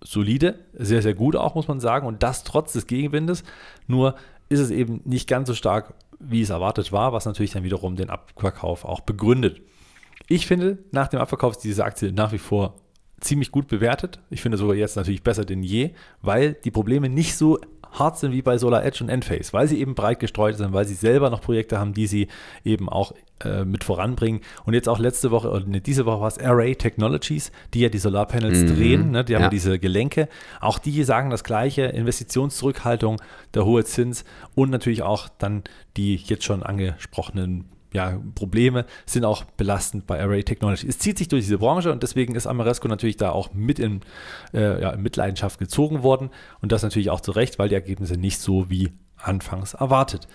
solide, sehr, sehr gut auch, muss man sagen. Und das trotz des Gegenwindes. Nur ist es eben nicht ganz so stark, wie es erwartet war, was natürlich dann wiederum den Abverkauf auch begründet. Ich finde, nach dem Abverkauf ist diese Aktie nach wie vor ziemlich gut bewertet. Ich finde sogar jetzt natürlich besser denn je, weil die Probleme nicht so hart sind wie bei Solar Edge und Enphase, weil sie eben breit gestreut sind, weil sie selber noch Projekte haben, die sie eben auch äh, mit voranbringen. Und jetzt auch letzte Woche oder äh, diese Woche war es Array Technologies, die ja die Solarpanels mhm. drehen, ne? die haben ja. diese Gelenke. Auch die sagen das gleiche, Investitionszurückhaltung, der hohe Zins und natürlich auch dann die jetzt schon angesprochenen ja, Probleme sind auch belastend bei Array Technology. Es zieht sich durch diese Branche und deswegen ist Amaresco natürlich da auch mit in, äh, ja, in Mitleidenschaft gezogen worden und das natürlich auch zu Recht, weil die Ergebnisse nicht so wie anfangs erwartet.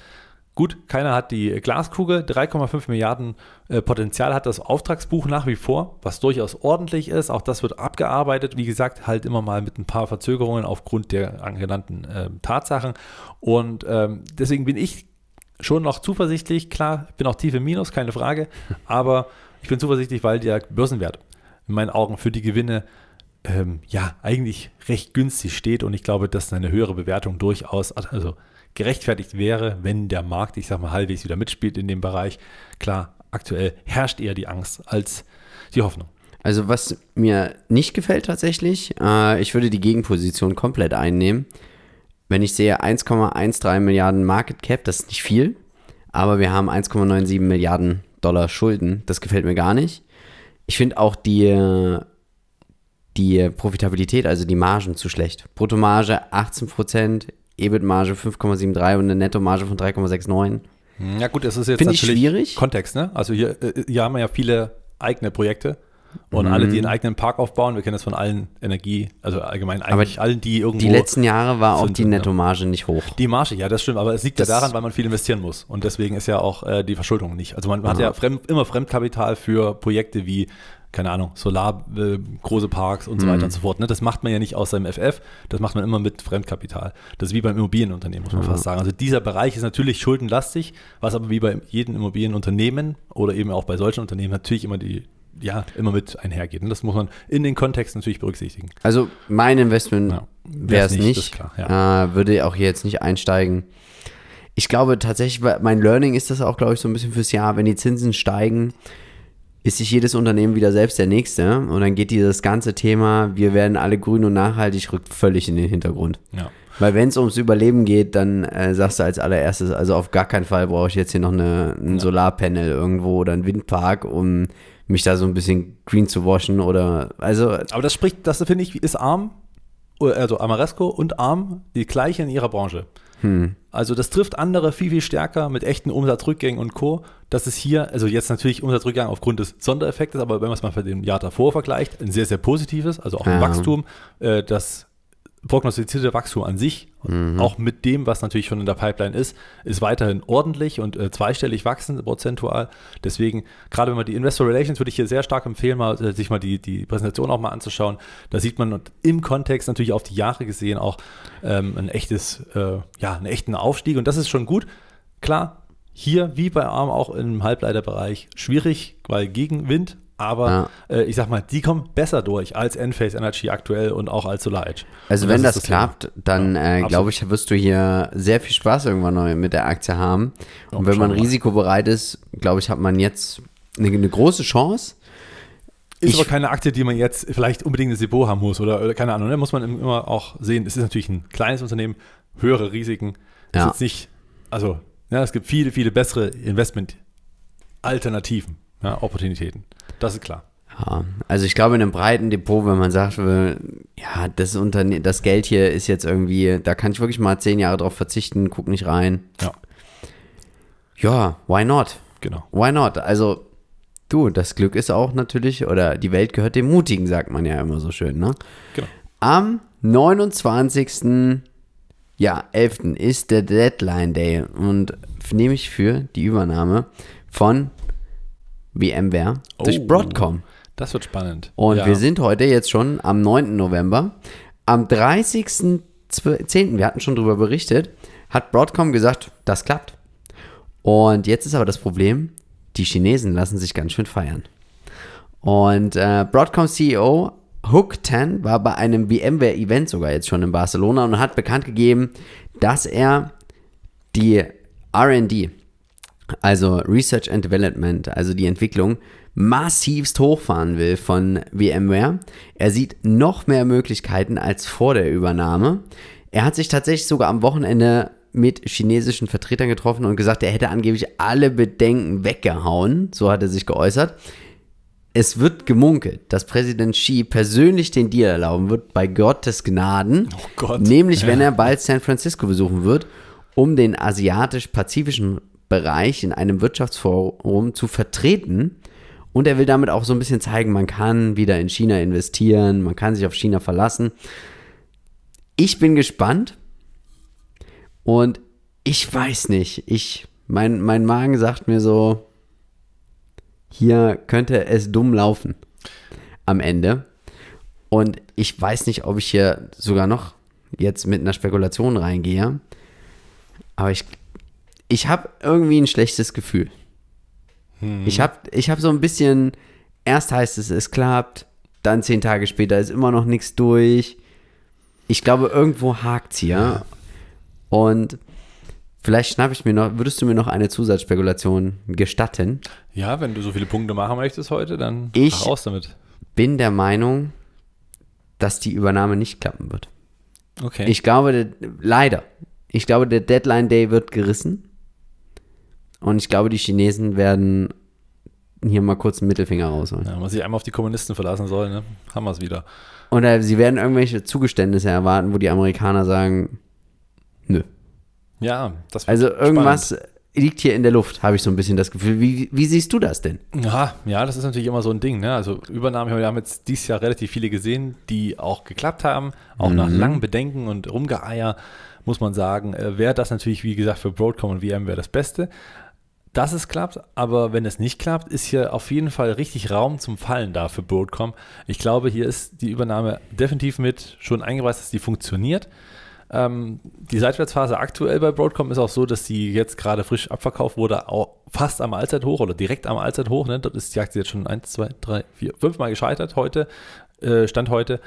Gut, keiner hat die Glaskugel. 3,5 Milliarden äh, Potenzial hat das Auftragsbuch nach wie vor, was durchaus ordentlich ist. Auch das wird abgearbeitet. Wie gesagt, halt immer mal mit ein paar Verzögerungen aufgrund der angenannten äh, Tatsachen. Und ähm, deswegen bin ich schon noch zuversichtlich, klar, ich bin auch tief im Minus, keine Frage, aber ich bin zuversichtlich, weil der Börsenwert in meinen Augen für die Gewinne ähm, ja eigentlich recht günstig steht und ich glaube, dass eine höhere Bewertung durchaus also gerechtfertigt wäre, wenn der Markt, ich sag mal, halbwegs wieder mitspielt in dem Bereich. Klar, aktuell herrscht eher die Angst als die Hoffnung. Also was mir nicht gefällt tatsächlich, äh, ich würde die Gegenposition komplett einnehmen wenn ich sehe 1,13 Milliarden Market Cap, das ist nicht viel, aber wir haben 1,97 Milliarden Dollar Schulden. Das gefällt mir gar nicht. Ich finde auch die, die Profitabilität, also die Margen zu schlecht. Bruttomarge 18%, EBIT-Marge 5,73 und eine Nettomarge von 3,69. Hm, ja gut, das ist jetzt Find natürlich schwierig. Kontext, ne? Also hier, äh, hier haben wir ja viele eigene Projekte und mhm. alle, die einen mhm. eigenen Park aufbauen, wir kennen das von allen Energie, also allgemein eigentlich aber allen, die irgendwo. Die letzten Jahre war auch die Nettomarge nicht hoch. Die Marge, ja, das stimmt, aber es liegt das ja daran, weil man viel investieren muss. Und deswegen ist ja auch äh, die Verschuldung nicht. Also man, man hat ja fremd, immer Fremdkapital für Projekte wie keine Ahnung, Solar, äh, große Parks und so weiter und mhm. so fort. Ne? Das macht man ja nicht aus seinem FF, das macht man immer mit Fremdkapital. Das ist wie beim Immobilienunternehmen, muss man ja. fast sagen. Also dieser Bereich ist natürlich schuldenlastig, was aber wie bei jedem Immobilienunternehmen oder eben auch bei solchen Unternehmen natürlich immer die, ja immer mit einhergeht. Und das muss man in den Kontext natürlich berücksichtigen. Also mein Investment ja, wäre es nicht. nicht. Klar, ja. äh, würde auch hier jetzt nicht einsteigen. Ich glaube tatsächlich, mein Learning ist das auch, glaube ich, so ein bisschen fürs Jahr. Wenn die Zinsen steigen, ist sich jedes Unternehmen wieder selbst der Nächste. Und dann geht dieses ganze Thema, wir werden alle grün und nachhaltig, rückt völlig in den Hintergrund. Ja. Weil wenn es ums Überleben geht, dann äh, sagst du als allererstes, also auf gar keinen Fall brauche ich jetzt hier noch eine, ein ja. Solarpanel irgendwo oder einen Windpark, um mich da so ein bisschen green zu waschen oder also. Aber das spricht, das finde ich, ist arm, also Amaresco und arm, die gleiche in ihrer Branche. Hm. Also das trifft andere viel, viel stärker mit echten Umsatzrückgängen und Co. Das ist hier, also jetzt natürlich Umsatzrückgang aufgrund des Sondereffektes, aber wenn man es mal mit dem Jahr davor vergleicht, ein sehr, sehr positives, also auch ein Wachstum, äh, das prognostizierte Wachstum an sich, mhm. auch mit dem, was natürlich schon in der Pipeline ist, ist weiterhin ordentlich und äh, zweistellig wachsen prozentual. Deswegen, gerade wenn man die Investor Relations, würde ich hier sehr stark empfehlen, mal, äh, sich mal die, die Präsentation auch mal anzuschauen. Da sieht man im Kontext natürlich auf die Jahre gesehen auch ähm, ein echtes, äh, ja, einen echten Aufstieg und das ist schon gut. Klar, hier wie bei ARM auch im Halbleiterbereich schwierig, weil Gegenwind aber ja. äh, ich sag mal, die kommen besser durch als Enphase Energy aktuell und auch als Solar Edge. Also und wenn das, das klappt, Thema. dann ja, äh, glaube ich, wirst du hier sehr viel Spaß irgendwann neu mit der Aktie haben. Ja, und wenn man risikobereit ist, glaube ich, hat man jetzt eine, eine große Chance. Ist ich aber keine Aktie, die man jetzt vielleicht unbedingt eine Depot haben muss oder, oder keine Ahnung. Da ne? muss man immer auch sehen, es ist natürlich ein kleines Unternehmen, höhere Risiken. ja. Ist jetzt nicht, also ja, es gibt viele, viele bessere Investment-Alternativen, ja, Opportunitäten. Das ist klar. Ja, also ich glaube, in einem breiten Depot, wenn man sagt, ja, das Unternehmen, das Geld hier ist jetzt irgendwie, da kann ich wirklich mal zehn Jahre drauf verzichten, guck nicht rein. Ja. Ja, why not? Genau. Why not? Also, du, das Glück ist auch natürlich, oder die Welt gehört dem Mutigen, sagt man ja immer so schön, ne? Genau. Am 29. Ja, 11. ist der Deadline Day und nehme ich für die Übernahme von VMware, oh, durch Broadcom. Das wird spannend. Und ja. wir sind heute jetzt schon am 9. November. Am 30.10., wir hatten schon darüber berichtet, hat Broadcom gesagt, das klappt. Und jetzt ist aber das Problem, die Chinesen lassen sich ganz schön feiern. Und äh, Broadcom CEO Hook Tan war bei einem VMware-Event sogar jetzt schon in Barcelona und hat bekannt gegeben, dass er die RD, also Research and Development, also die Entwicklung, massivst hochfahren will von VMware. Er sieht noch mehr Möglichkeiten als vor der Übernahme. Er hat sich tatsächlich sogar am Wochenende mit chinesischen Vertretern getroffen und gesagt, er hätte angeblich alle Bedenken weggehauen. So hat er sich geäußert. Es wird gemunkelt, dass Präsident Xi persönlich den Deal erlauben wird, bei Gottes Gnaden. Oh Gott. Nämlich, ja. wenn er bald San Francisco besuchen wird, um den asiatisch-pazifischen Bereich in einem Wirtschaftsforum zu vertreten. Und er will damit auch so ein bisschen zeigen, man kann wieder in China investieren, man kann sich auf China verlassen. Ich bin gespannt und ich weiß nicht, ich, mein, mein Magen sagt mir so, hier könnte es dumm laufen am Ende. Und ich weiß nicht, ob ich hier sogar noch jetzt mit einer Spekulation reingehe. Aber ich ich habe irgendwie ein schlechtes Gefühl. Hm. Ich habe ich hab so ein bisschen, erst heißt es, es klappt, dann zehn Tage später ist immer noch nichts durch. Ich glaube, irgendwo hakt es hier. Ja. Und vielleicht schnappe ich mir noch, würdest du mir noch eine Zusatzspekulation gestatten? Ja, wenn du so viele Punkte machen möchtest heute, dann ich raus damit. Ich bin der Meinung, dass die Übernahme nicht klappen wird. Okay. Ich glaube, leider. Ich glaube, der Deadline Day wird gerissen. Und ich glaube, die Chinesen werden hier mal kurz einen Mittelfinger rausholen. Ja, man sich einmal auf die Kommunisten verlassen soll, ne? Haben wir es wieder. Und äh, sie werden irgendwelche Zugeständnisse erwarten, wo die Amerikaner sagen, nö. Ja, das Also irgendwas spannend. liegt hier in der Luft, habe ich so ein bisschen das Gefühl. Wie, wie, siehst du das denn? Ja, ja, das ist natürlich immer so ein Ding. Ne? Also Übernahmen, wir haben jetzt dieses Jahr relativ viele gesehen, die auch geklappt haben, auch mhm. nach langen Bedenken und Rumgeeier muss man sagen, äh, wäre das natürlich, wie gesagt, für Broadcom und VM wäre das Beste dass es klappt, aber wenn es nicht klappt, ist hier auf jeden Fall richtig Raum zum Fallen da für Broadcom. Ich glaube, hier ist die Übernahme definitiv mit schon eingeweist, dass die funktioniert. Ähm, die Seitwärtsphase aktuell bei Broadcom ist auch so, dass die jetzt gerade frisch abverkauft wurde, auch fast am Allzeithoch oder direkt am Allzeithoch. Ne? Dort ist die Aktie jetzt schon 1, 2, 3, 4, 5 Mal gescheitert heute, äh, Stand heute.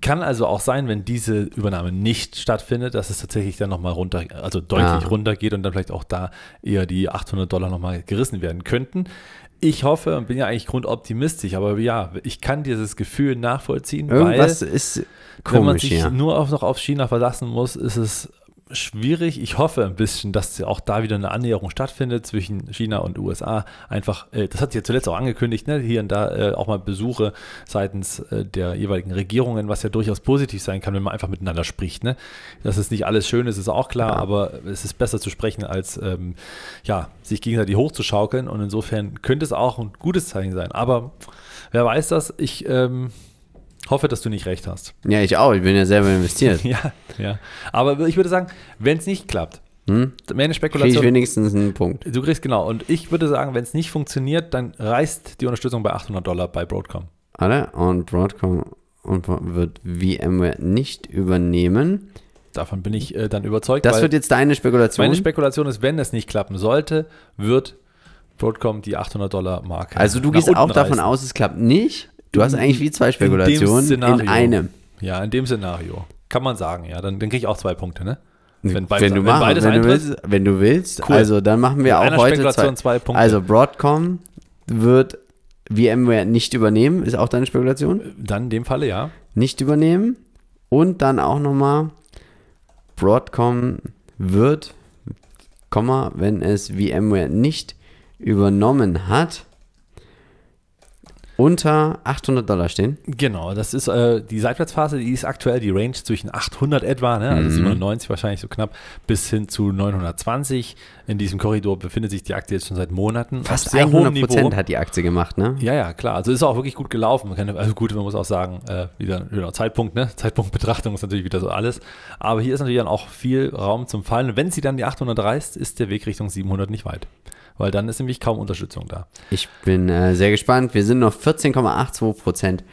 Kann also auch sein, wenn diese Übernahme nicht stattfindet, dass es tatsächlich dann nochmal runter, also deutlich runter geht und dann vielleicht auch da eher die 800 Dollar nochmal gerissen werden könnten. Ich hoffe und bin ja eigentlich grundoptimistisch, aber ja, ich kann dieses Gefühl nachvollziehen, Irgendwas weil ist komisch, wenn man sich ja. nur auf, noch auf China verlassen muss, ist es schwierig. Ich hoffe ein bisschen, dass auch da wieder eine Annäherung stattfindet zwischen China und USA. Einfach, äh, das hat sie ja zuletzt auch angekündigt, ne? hier und da äh, auch mal Besuche seitens äh, der jeweiligen Regierungen, was ja durchaus positiv sein kann, wenn man einfach miteinander spricht. Ne? Das ist nicht alles schön ist, ist auch klar, aber es ist besser zu sprechen, als ähm, ja, sich gegenseitig hochzuschaukeln. Und insofern könnte es auch ein gutes Zeichen sein. Aber wer weiß das? Ich ähm, Hoffe, dass du nicht recht hast. Ja, ich auch. Ich bin ja selber investiert. ja, ja. Aber ich würde sagen, wenn es nicht klappt, hm? Meine Spekulation. Krieg ich wenigstens einen Punkt. Du kriegst genau. Und ich würde sagen, wenn es nicht funktioniert, dann reißt die Unterstützung bei 800 Dollar bei Broadcom. Alle und Broadcom wird VMware nicht übernehmen. Davon bin ich äh, dann überzeugt. Das wird jetzt deine Spekulation. Meine Spekulation ist, wenn es nicht klappen sollte, wird Broadcom die 800 Dollar Marke. Also du gehst auch davon reißen. aus, es klappt nicht. Du hast eigentlich wie zwei Spekulationen in, in, einem. Ja, in dem Szenario. Kann man sagen, ja. Dann, dann kriege ich auch zwei Punkte, ne? Wenn, beides, wenn du, machen, beides wenn, du willst, wenn du willst cool. also dann machen wir in auch heute zwei, zwei Punkte. Also Broadcom wird VMware nicht übernehmen, ist auch deine Spekulation? Dann in dem Falle ja. Nicht übernehmen und dann auch nochmal Broadcom wird, Komma, wenn es VMware nicht übernommen hat, unter 800 Dollar stehen. Genau, das ist äh, die Seitwärtsphase, die ist aktuell die Range zwischen 800 etwa, ne, also mhm. 97 wahrscheinlich so knapp, bis hin zu 920. In diesem Korridor befindet sich die Aktie jetzt schon seit Monaten. Fast 100 Prozent hat die Aktie gemacht, ne? Ja, ja, klar. Also ist auch wirklich gut gelaufen. Man kann, also gut, man muss auch sagen, äh, wieder genau, Zeitpunkt, ne? Zeitpunktbetrachtung ist natürlich wieder so alles. Aber hier ist natürlich dann auch viel Raum zum Fallen. Und wenn sie dann die 800 reißt, ist der Weg Richtung 700 nicht weit weil dann ist nämlich kaum Unterstützung da. Ich bin äh, sehr gespannt. Wir sind noch 14,82 Prozent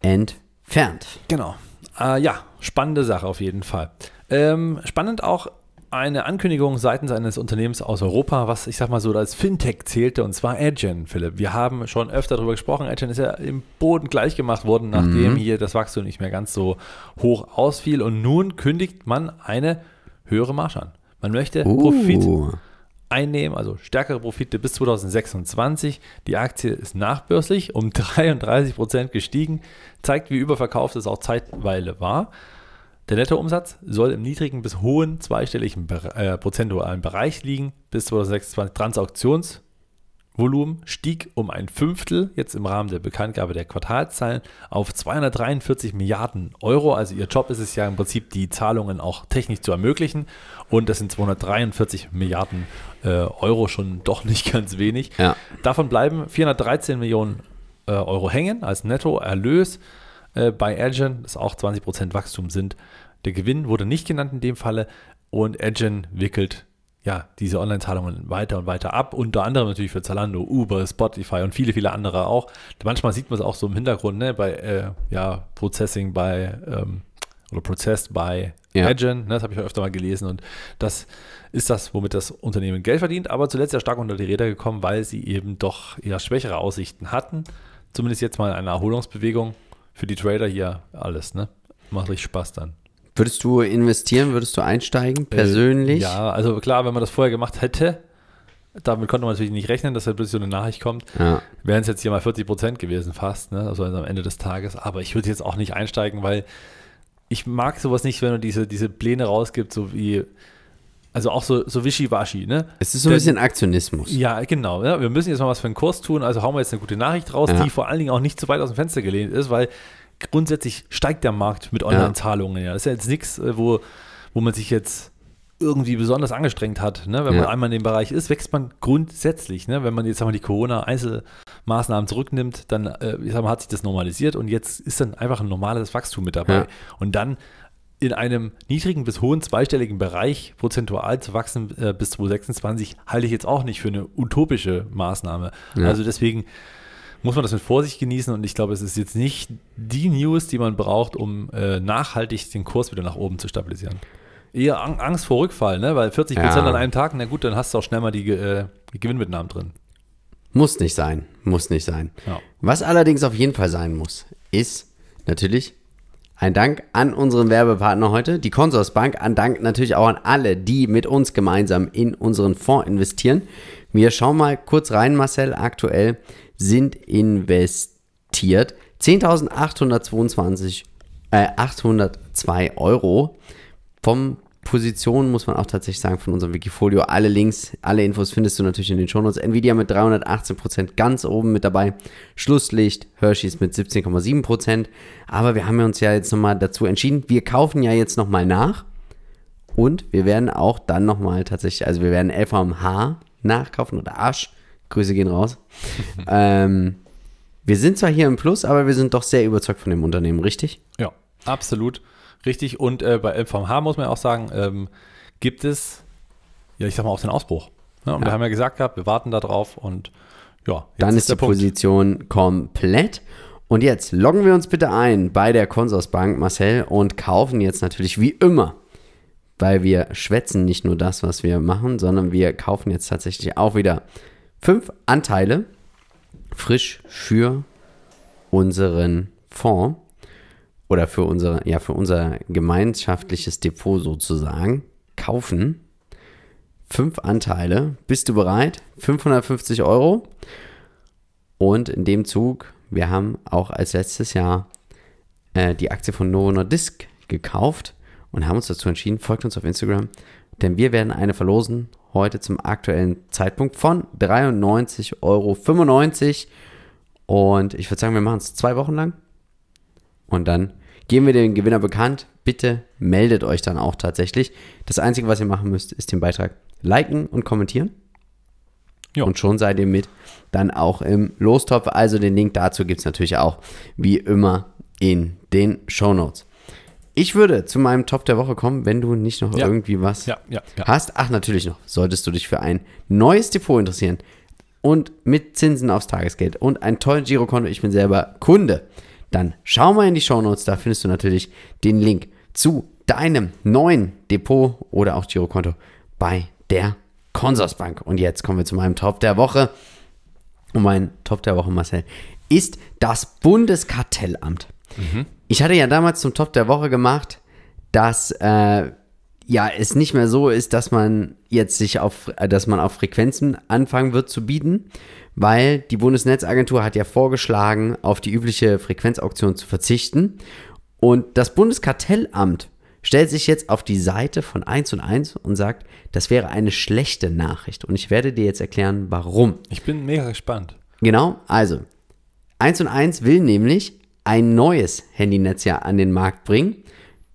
entfernt. Genau. Äh, ja, spannende Sache auf jeden Fall. Ähm, spannend auch eine Ankündigung seitens eines Unternehmens aus Europa, was ich sag mal so als Fintech zählte, und zwar Adyen, Philipp. Wir haben schon öfter darüber gesprochen. Adyen ist ja im Boden gleich gemacht worden, nachdem mhm. hier das Wachstum nicht mehr ganz so hoch ausfiel. Und nun kündigt man eine höhere Marsch an. Man möchte uh. Profit einnehmen, also stärkere Profite bis 2026. Die Aktie ist nachbörslich um 33% gestiegen, zeigt, wie überverkauft es auch zeitweise war. Der Nettoumsatz soll im niedrigen bis hohen zweistelligen äh, prozentualen Bereich liegen. Bis 2026 Transaktionsvolumen stieg um ein Fünftel, jetzt im Rahmen der Bekanntgabe der Quartalszahlen, auf 243 Milliarden Euro. Also ihr Job ist es ja im Prinzip, die Zahlungen auch technisch zu ermöglichen. Und das sind 243 Milliarden äh, Euro schon doch nicht ganz wenig. Ja. Davon bleiben 413 Millionen äh, Euro hängen als Nettoerlös. Äh, bei Agent das auch 20% Wachstum sind. Der Gewinn wurde nicht genannt in dem Falle und Agent wickelt ja, diese Online-Zahlungen weiter und weiter ab, unter anderem natürlich für Zalando, Uber, Spotify und viele, viele andere auch. Manchmal sieht man es auch so im Hintergrund, ne, bei äh, ja, Processing bei ähm, oder Prozess bei ja. Agent, ne, das habe ich öfter mal gelesen und das ist das, womit das Unternehmen Geld verdient, aber zuletzt ja stark unter die Räder gekommen, weil sie eben doch eher schwächere Aussichten hatten. Zumindest jetzt mal eine Erholungsbewegung für die Trader hier alles, ne? Macht richtig Spaß dann. Würdest du investieren, würdest du einsteigen, äh, persönlich? Äh, ja, also klar, wenn man das vorher gemacht hätte, damit konnte man natürlich nicht rechnen, dass da plötzlich so eine Nachricht kommt. Ja. Wären es jetzt hier mal 40 Prozent gewesen, fast, ne? also am Ende des Tages. Aber ich würde jetzt auch nicht einsteigen, weil ich mag sowas nicht, wenn du diese, diese Pläne rausgibst, so wie also auch so, so wischiwaschi, ne? Es ist so ein bisschen Aktionismus. Ja, genau. Ja, wir müssen jetzt mal was für einen Kurs tun, also hauen wir jetzt eine gute Nachricht raus, ja. die vor allen Dingen auch nicht zu weit aus dem Fenster gelehnt ist, weil grundsätzlich steigt der Markt mit Online-Zahlungen. Ja. Das ist ja jetzt nichts, äh, wo, wo man sich jetzt irgendwie besonders angestrengt hat. Ne? Wenn ja. man einmal in dem Bereich ist, wächst man grundsätzlich. Ne? Wenn man jetzt sagen wir, die Corona-Einzelmaßnahmen zurücknimmt, dann äh, ich sag mal, hat sich das normalisiert und jetzt ist dann einfach ein normales Wachstum mit dabei. Ja. Und dann in einem niedrigen bis hohen zweistelligen Bereich prozentual zu wachsen äh, bis 2026 halte ich jetzt auch nicht für eine utopische Maßnahme. Ja. Also deswegen muss man das mit Vorsicht genießen und ich glaube, es ist jetzt nicht die News, die man braucht, um äh, nachhaltig den Kurs wieder nach oben zu stabilisieren. Eher Ang Angst vor Rückfall, ne? weil 40 Prozent ja. an einem Tag, na gut, dann hast du auch schnell mal die, äh, die Gewinnmitnahmen drin. Muss nicht sein, muss nicht sein. Ja. Was allerdings auf jeden Fall sein muss, ist natürlich ein Dank an unseren Werbepartner heute, die Consorsbank. Ein Dank natürlich auch an alle, die mit uns gemeinsam in unseren Fonds investieren. Wir schauen mal kurz rein, Marcel. Aktuell sind investiert 10.822 äh, 802 Euro vom Positionen, muss man auch tatsächlich sagen, von unserem Wikifolio. Alle Links, alle Infos findest du natürlich in den Shownotes. Nvidia mit 318% ganz oben mit dabei. Schlusslicht, Hershey's mit 17,7%. Aber wir haben uns ja jetzt nochmal dazu entschieden. Wir kaufen ja jetzt nochmal nach. Und wir werden auch dann nochmal tatsächlich, also wir werden LVMH nachkaufen oder Asch. Grüße gehen raus. ähm, wir sind zwar hier im Plus, aber wir sind doch sehr überzeugt von dem Unternehmen, richtig? Ja, absolut. Richtig, und äh, bei LVMH muss man ja auch sagen, ähm, gibt es, ja, ich sag mal, auch den Ausbruch. Ne? Und ja. wir haben ja gesagt gehabt, wir warten da drauf und ja. Dann ist, ist die Punkt. Position komplett. Und jetzt loggen wir uns bitte ein bei der Konsorsbank, Marcel, und kaufen jetzt natürlich wie immer, weil wir schwätzen nicht nur das, was wir machen, sondern wir kaufen jetzt tatsächlich auch wieder fünf Anteile frisch für unseren Fonds oder für unsere, ja, für unser gemeinschaftliches Depot sozusagen kaufen. Fünf Anteile. Bist du bereit? 550 Euro. Und in dem Zug, wir haben auch als letztes Jahr äh, die Aktie von Novo Nordisk gekauft und haben uns dazu entschieden, folgt uns auf Instagram, denn wir werden eine verlosen heute zum aktuellen Zeitpunkt von 93,95 Euro. Und ich würde sagen, wir machen es zwei Wochen lang. Und dann geben wir den Gewinner bekannt. Bitte meldet euch dann auch tatsächlich. Das Einzige, was ihr machen müsst, ist den Beitrag liken und kommentieren. Jo. Und schon seid ihr mit dann auch im Lostopf. Also den Link dazu gibt es natürlich auch wie immer in den Show Notes. Ich würde zu meinem Top der Woche kommen, wenn du nicht noch ja. irgendwie was ja, ja, hast. Ach, natürlich noch. Solltest du dich für ein neues Depot interessieren und mit Zinsen aufs Tagesgeld und ein tolles Girokonto. Ich bin selber Kunde dann schau mal in die Shownotes, Da findest du natürlich den Link zu deinem neuen Depot oder auch Girokonto bei der Konsorsbank. Und jetzt kommen wir zu meinem Top der Woche. Und mein Top der Woche, Marcel, ist das Bundeskartellamt. Mhm. Ich hatte ja damals zum Top der Woche gemacht, dass äh, ja es nicht mehr so ist, dass man jetzt sich auf, äh, dass man auf Frequenzen anfangen wird zu bieten, weil die Bundesnetzagentur hat ja vorgeschlagen, auf die übliche Frequenzauktion zu verzichten. Und das Bundeskartellamt stellt sich jetzt auf die Seite von 1 und 1 und sagt, das wäre eine schlechte Nachricht. Und ich werde dir jetzt erklären, warum. Ich bin mega gespannt. Genau, also 1 und 1 will nämlich ein neues Handynetz ja an den Markt bringen.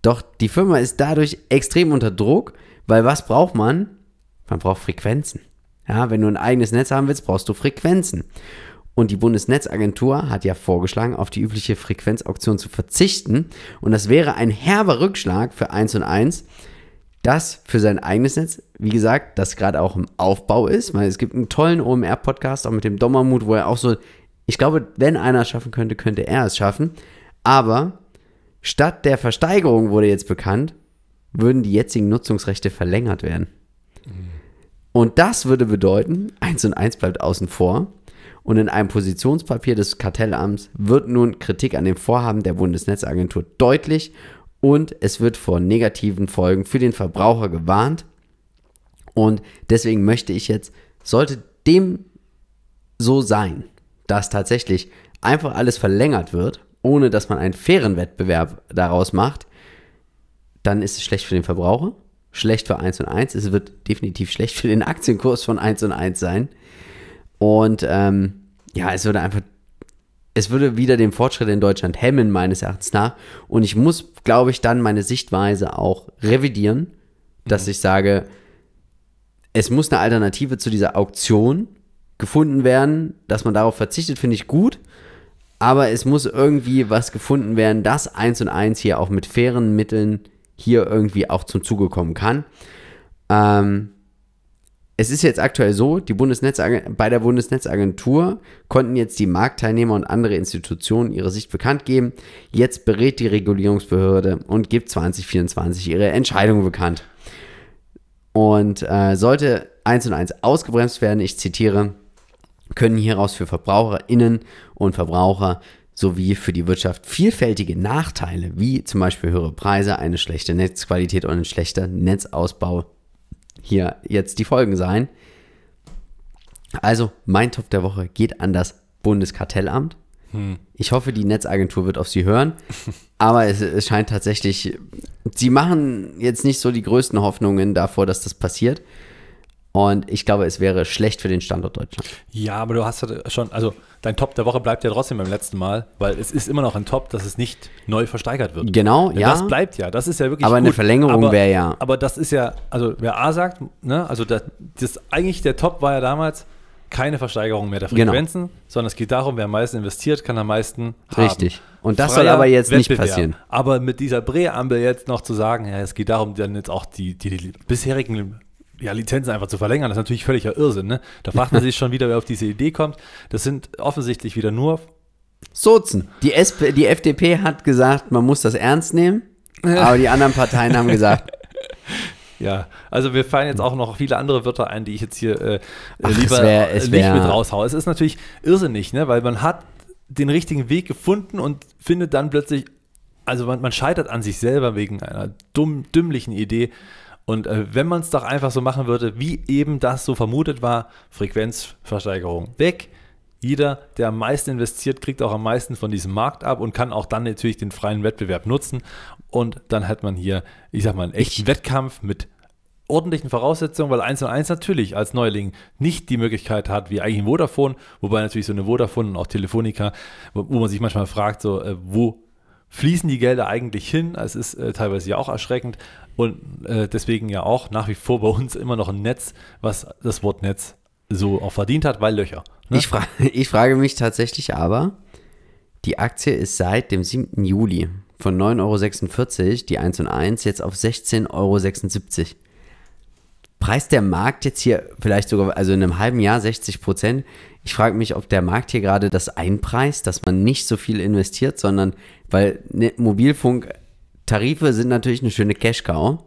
Doch die Firma ist dadurch extrem unter Druck, weil was braucht man? Man braucht Frequenzen. Ja, wenn du ein eigenes Netz haben willst, brauchst du Frequenzen. Und die Bundesnetzagentur hat ja vorgeschlagen, auf die übliche Frequenzauktion zu verzichten. Und das wäre ein herber Rückschlag für 1 und 1. Das für sein eigenes Netz, wie gesagt, das gerade auch im Aufbau ist, weil es gibt einen tollen OMR-Podcast, auch mit dem Dommermut, wo er auch so, ich glaube, wenn einer es schaffen könnte, könnte er es schaffen. Aber statt der Versteigerung wurde jetzt bekannt, würden die jetzigen Nutzungsrechte verlängert werden. Mhm. Und das würde bedeuten, 1 und 1 bleibt außen vor. Und in einem Positionspapier des Kartellamts wird nun Kritik an dem Vorhaben der Bundesnetzagentur deutlich und es wird vor negativen Folgen für den Verbraucher gewarnt. Und deswegen möchte ich jetzt, sollte dem so sein, dass tatsächlich einfach alles verlängert wird, ohne dass man einen fairen Wettbewerb daraus macht, dann ist es schlecht für den Verbraucher schlecht für 1 und 1. Es wird definitiv schlecht für den Aktienkurs von 1 und 1 sein. Und ähm, ja, es würde einfach, es würde wieder den Fortschritt in Deutschland hemmen, meines Erachtens nach. Und ich muss, glaube ich, dann meine Sichtweise auch revidieren, dass mhm. ich sage, es muss eine Alternative zu dieser Auktion gefunden werden. Dass man darauf verzichtet, finde ich gut. Aber es muss irgendwie was gefunden werden, dass 1 und 1 hier auch mit fairen Mitteln hier irgendwie auch zum Zuge kommen kann. Ähm, es ist jetzt aktuell so, die bei der Bundesnetzagentur konnten jetzt die Marktteilnehmer und andere Institutionen ihre Sicht bekannt geben. Jetzt berät die Regulierungsbehörde und gibt 2024 ihre Entscheidung bekannt. Und äh, sollte eins und eins ausgebremst werden, ich zitiere, können hieraus für VerbraucherInnen und Verbraucher sowie für die Wirtschaft vielfältige Nachteile, wie zum Beispiel höhere Preise, eine schlechte Netzqualität und ein schlechter Netzausbau, hier jetzt die Folgen sein. Also, mein Topf der Woche geht an das Bundeskartellamt. Hm. Ich hoffe, die Netzagentur wird auf sie hören. Aber es, es, scheint tatsächlich, sie machen jetzt nicht so die größten Hoffnungen davor, dass das passiert. Und ich glaube, es wäre schlecht für den Standort Deutschland. Ja, aber du hast ja halt schon, also dein Top der Woche bleibt ja trotzdem beim letzten Mal, weil es ist immer noch ein Top, dass es nicht neu versteigert wird. Genau, Denn ja. Das bleibt ja, das ist ja wirklich. Aber gut. eine Verlängerung wäre ja. Aber das ist ja, also wer A sagt, ne, also das, das eigentlich der Top war ja damals keine Versteigerung mehr der genau. Frequenzen, genau. sondern es geht darum, wer am meisten investiert, kann am meisten haben. Richtig. Und das Freier soll aber jetzt Wettbewerb. nicht passieren. Aber mit dieser Breampel jetzt noch zu sagen, ja, es geht darum, dann jetzt auch die, die, die bisherigen ja, Lizenzen einfach zu verlängern, das ist natürlich völliger Irrsinn. Ne? Da fragt man sich schon wieder, wer auf diese Idee kommt. Das sind offensichtlich wieder nur Sozen. Die, SP, die FDP hat gesagt, man muss das ernst nehmen, aber die anderen Parteien haben gesagt. Ja, also wir fallen jetzt auch noch viele andere Wörter ein, die ich jetzt hier äh, äh Ach, lieber es wär, es wär, nicht mit raushaue. Es ist natürlich irrsinnig, ne? weil man hat den richtigen Weg gefunden und findet dann plötzlich, also man, man scheitert an sich selber wegen einer dumm, dümmlichen Idee, und äh, wenn man es doch einfach so machen würde, wie eben das so vermutet war, Frequenzversteigerung weg. Jeder, der am meisten investiert, kriegt auch am meisten von diesem Markt ab und kann auch dann natürlich den freien Wettbewerb nutzen. Und dann hat man hier, ich sag mal, einen echten ich. Wettkampf mit ordentlichen Voraussetzungen, weil 1 und 1 natürlich als Neuling nicht die Möglichkeit hat, wie eigentlich ein Vodafone, wobei natürlich so eine Vodafone und auch Telefonica, wo, man sich manchmal fragt, so, äh, wo fließen die Gelder eigentlich hin? Es ist äh, teilweise ja auch erschreckend, und äh, deswegen ja auch nach wie vor bei uns immer noch ein Netz, was das Wort Netz so auch verdient hat, weil Löcher. Ne? Ich, fra ich frage mich tatsächlich aber, die Aktie ist seit dem 7. Juli von 9,46 Euro, die 1 und 1, jetzt auf 16,76 Euro. Preist der Markt jetzt hier vielleicht sogar, also in einem halben Jahr 60 Prozent. Ich frage mich, ob der Markt hier gerade das einpreist, dass man nicht so viel investiert, sondern weil ne, Mobilfunk Tarife sind natürlich eine schöne Cash-Cow.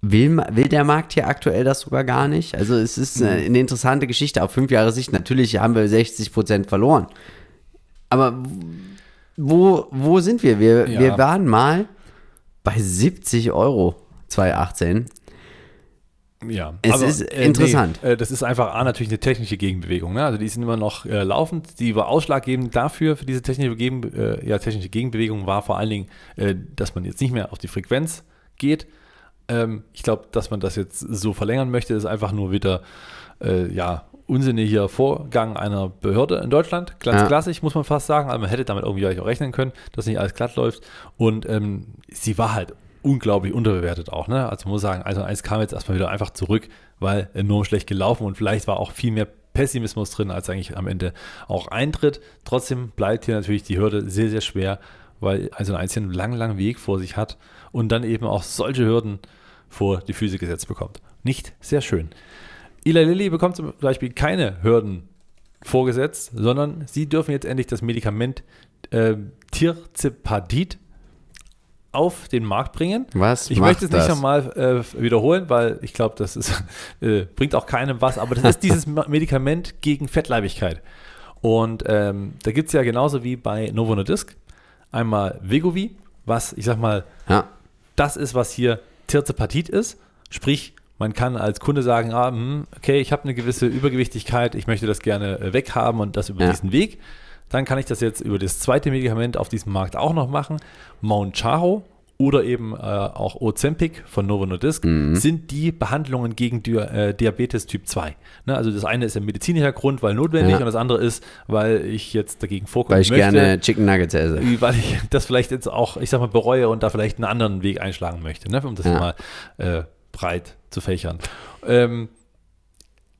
Will, will der Markt hier aktuell das sogar gar nicht? Also es ist eine, äh, hm. eine interessante Geschichte. Auf fünf Jahre Sicht, natürlich haben wir 60 Prozent verloren. Aber wo, wo sind wir? Wir, ja. wir waren mal bei 70 Euro 2018. Ja, es also, ist äh, interessant. Nee, äh, das ist einfach A, natürlich eine technische Gegenbewegung. Ne? Also die sind immer noch äh, laufend. Die war ausschlaggebend dafür, für diese technische, Gegen, äh, ja, technische Gegenbewegung war vor allen Dingen, äh, dass man jetzt nicht mehr auf die Frequenz geht. Ähm, ich glaube, dass man das jetzt so verlängern möchte, ist einfach nur wieder, äh, ja, unsinniger Vorgang einer Behörde in Deutschland. Ganz ja. klassisch, muss man fast sagen. Also man hätte damit irgendwie auch rechnen können, dass nicht alles glatt läuft. Und ähm, sie war halt unglaublich unterbewertet auch. Ne? Also muss sagen, also Eishockey 1 kam jetzt erstmal wieder einfach zurück, weil enorm schlecht gelaufen und vielleicht war auch viel mehr Pessimismus drin, als eigentlich am Ende auch eintritt. Trotzdem bleibt hier natürlich die Hürde sehr, sehr schwer, weil also ein einen langen, langen Weg vor sich hat und dann eben auch solche Hürden vor die Füße gesetzt bekommt. Nicht sehr schön. Ila Lilly bekommt zum Beispiel keine Hürden vorgesetzt, sondern sie dürfen jetzt endlich das Medikament äh, Tirzepadid auf den Markt bringen. Was? Ich möchte es nicht nochmal äh, wiederholen, weil ich glaube, das ist, äh, bringt auch keinem was, aber das ist dieses Medikament gegen Fettleibigkeit. Und ähm, da gibt es ja genauso wie bei Novo Nordisk einmal Vegovi, was ich sag mal, ja. das ist, was hier Tirzepatit ist. Sprich, man kann als Kunde sagen, ah, hm, okay, ich habe eine gewisse Übergewichtigkeit, ich möchte das gerne äh, weghaben und das über ja. diesen Weg. Dann kann ich das jetzt über das zweite Medikament auf diesem Markt auch noch machen. Mount Mounjaro oder eben äh, auch Ozempic von Novo Nordisk mhm. sind die Behandlungen gegen Di äh, Diabetes Typ 2. Ne, also das eine ist ein medizinischer Grund, weil notwendig ja. und das andere ist, weil ich jetzt dagegen vorkomme. Weil ich möchte, gerne Chicken Nuggets esse. Weil ich das vielleicht jetzt auch, ich sag mal, bereue und da vielleicht einen anderen Weg einschlagen möchte, ne, um das ja. mal äh, breit zu fächern. Ähm,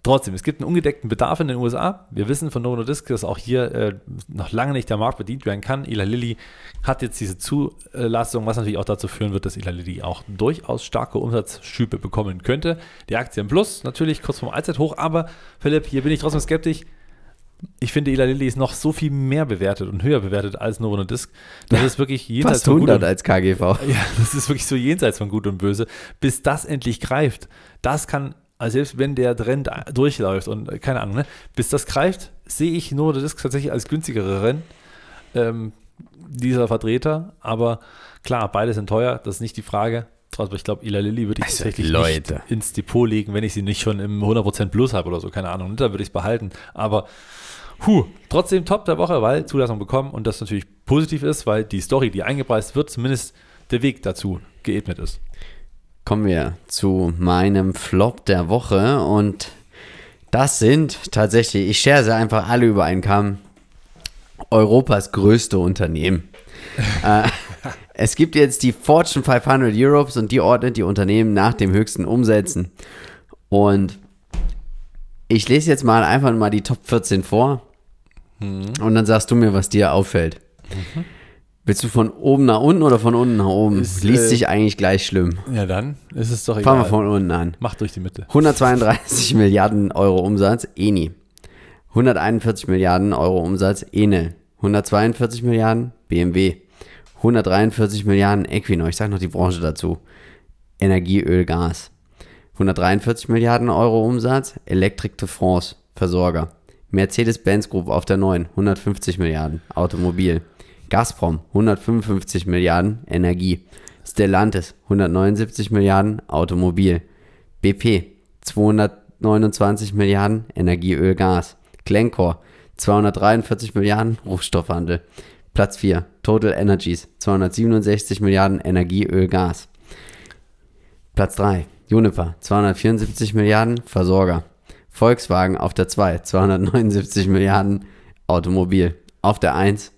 Trotzdem, es gibt einen ungedeckten Bedarf in den USA. Wir wissen von Novo Nordisk, dass auch hier äh, noch lange nicht der Markt bedient werden kann. Ila Lilly hat jetzt diese Zulassung, was natürlich auch dazu führen wird, dass Ila Lilly auch durchaus starke Umsatzschübe bekommen könnte. Die Aktien Plus, natürlich kurz vorm Allzeithoch, aber Philipp, hier bin ich trotzdem skeptisch. Ich finde, Ila Lilly ist noch so viel mehr bewertet und höher bewertet als Novo Nordisk. Das ist wirklich jenseits Fast 100 von gut als KGV. Ja, das ist wirklich so jenseits von Gut und Böse. Bis das endlich greift, das kann also selbst wenn der Trend durchläuft und äh, keine Ahnung, ne, bis das greift, sehe ich nur das ist tatsächlich als günstigere Rennen ähm, dieser Vertreter. Aber klar, beide sind teuer, das ist nicht die Frage. Aber ich glaube, Ila Lilly würde ich also tatsächlich Leute. nicht ins Depot legen, wenn ich sie nicht schon im 100% Plus habe oder so, keine Ahnung. Und ne, da würde ich es behalten. Aber Huh, trotzdem Top der Woche, weil Zulassung bekommen und das natürlich positiv ist, weil die Story, die eingepreist wird, zumindest der Weg dazu geebnet ist kommen wir zu meinem Flop der Woche und das sind tatsächlich, ich share sie einfach alle über einen Kamm, Europas größte Unternehmen. äh, es gibt jetzt die Fortune 500 Europes und die ordnet die Unternehmen nach dem höchsten Umsätzen. Und ich lese jetzt mal einfach mal die Top 14 vor mhm. und dann sagst du mir, was dir auffällt. Mhm. Willst du von oben nach unten oder von unten nach oben? Ist, Liest äh, sich eigentlich gleich schlimm. Ja, dann ist es doch egal. Fangen wir von unten an. Macht durch die Mitte. 132 Milliarden Euro Umsatz, ENI. 141 Milliarden Euro Umsatz, Enel. 142 Milliarden, BMW. 143 Milliarden, Equinor. Ich sage noch die Branche dazu. Energie, Öl, Gas. 143 Milliarden Euro Umsatz, Electric de France, Versorger. Mercedes-Benz Group auf der neuen. 150 Milliarden, Automobil. Gazprom 155 Milliarden Energie. Stellantis 179 Milliarden Automobil. BP 229 Milliarden Energie, Öl, Gas. Glencore 243 Milliarden Rohstoffhandel. Platz 4 Total Energies 267 Milliarden Energie, Öl, Gas. Platz 3 Juniper 274 Milliarden Versorger. Volkswagen auf der 2 279 Milliarden Automobil. Auf der 1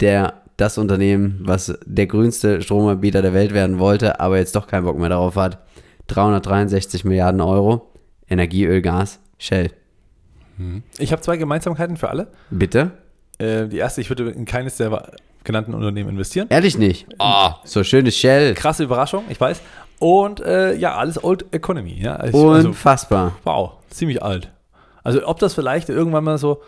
der das Unternehmen, was der grünste Stromanbieter der Welt werden wollte, aber jetzt doch keinen Bock mehr darauf hat. 363 Milliarden Euro, Energie, Öl, Gas, Shell. Hm. Ich habe zwei Gemeinsamkeiten für alle. Bitte? Äh, die erste, ich würde in keines der genannten Unternehmen investieren. Ehrlich nicht? Oh, so schönes Shell. Krasse Überraschung, ich weiß. Und äh, ja, alles Old Economy. Ja. Also, also Unfassbar. wow, ziemlich alt. Also ob das vielleicht irgendwann mal so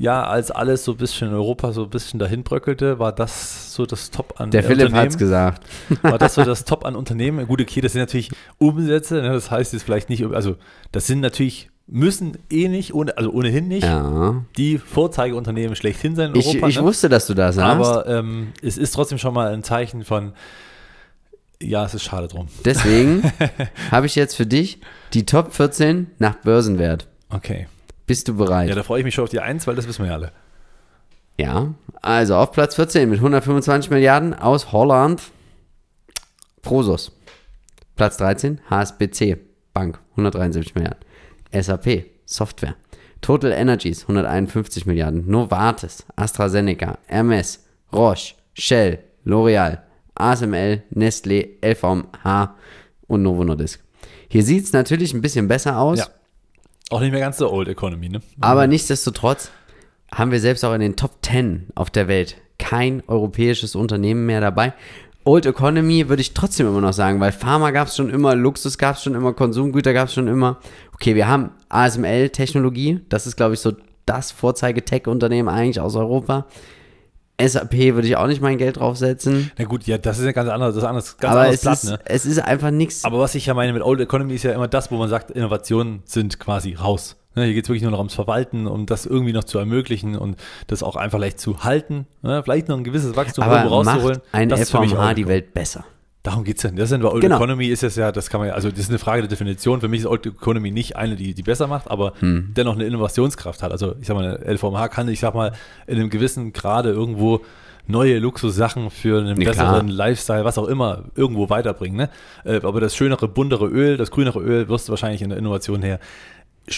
ja, als alles so ein bisschen in Europa so ein bisschen dahin bröckelte, war das so das Top an Unternehmen. Der Philipp hat es gesagt. War das so das Top an Unternehmen? Gut, okay, das sind natürlich Umsätze, ne, das heißt jetzt vielleicht nicht, also das sind natürlich, müssen eh nicht, ohne, also ohnehin nicht, ja. die Vorzeigeunternehmen schlechthin sein in ich, Europa. Ich ne? wusste, dass du da sagst. Aber ähm, es ist trotzdem schon mal ein Zeichen von, ja, es ist schade drum. Deswegen habe ich jetzt für dich die Top 14 nach Börsenwert. Okay. Bist du bereit? Ja, da freue ich mich schon auf die 1, weil das wissen wir ja alle. Ja, also auf Platz 14 mit 125 Milliarden aus Holland. Prosos. Platz 13 HSBC, Bank, 173 Milliarden. SAP, Software. Total Energies, 151 Milliarden. Novartis, AstraZeneca, MS, Roche, Shell, L'Oreal, ASML, Nestlé, LVMH und Novo Nordisk. Hier sieht es natürlich ein bisschen besser aus. Ja. Auch nicht mehr ganz so Old Economy, ne? Aber nichtsdestotrotz haben wir selbst auch in den Top 10 auf der Welt kein europäisches Unternehmen mehr dabei. Old Economy würde ich trotzdem immer noch sagen, weil Pharma gab es schon immer, Luxus gab es schon immer, Konsumgüter gab es schon immer. Okay, wir haben ASML-Technologie, das ist, glaube ich, so das Vorzeige-Tech-Unternehmen eigentlich aus Europa. SAP würde ich auch nicht mein Geld draufsetzen. Na gut, ja, das ist ja ganz anderes, das ist anders, ganz Aber anderes Blatt, ist, ne? Es ist einfach nichts. Aber was ich ja meine mit Old Economy ist ja immer das, wo man sagt, Innovationen sind quasi raus. Ne, hier geht es wirklich nur noch ums Verwalten, um das irgendwie noch zu ermöglichen und das auch einfach leicht zu halten. Ne, vielleicht noch ein gewisses Wachstum Aber rauszuholen. Macht ein das FVH die Welt besser. Darum geht es ja. Das sind Old genau. Economy ist es ja, das kann man ja, also das ist eine Frage der Definition. Für mich ist Old Economy nicht eine, die, die besser macht, aber hm. dennoch eine Innovationskraft hat. Also ich sag mal, eine LVMH kann, ich sag mal, in einem gewissen Grade irgendwo neue Luxussachen für einen nee, besseren klar. Lifestyle, was auch immer, irgendwo weiterbringen. Ne? Äh, aber das schönere, buntere Öl, das grünere Öl wirst du wahrscheinlich in der Innovation her.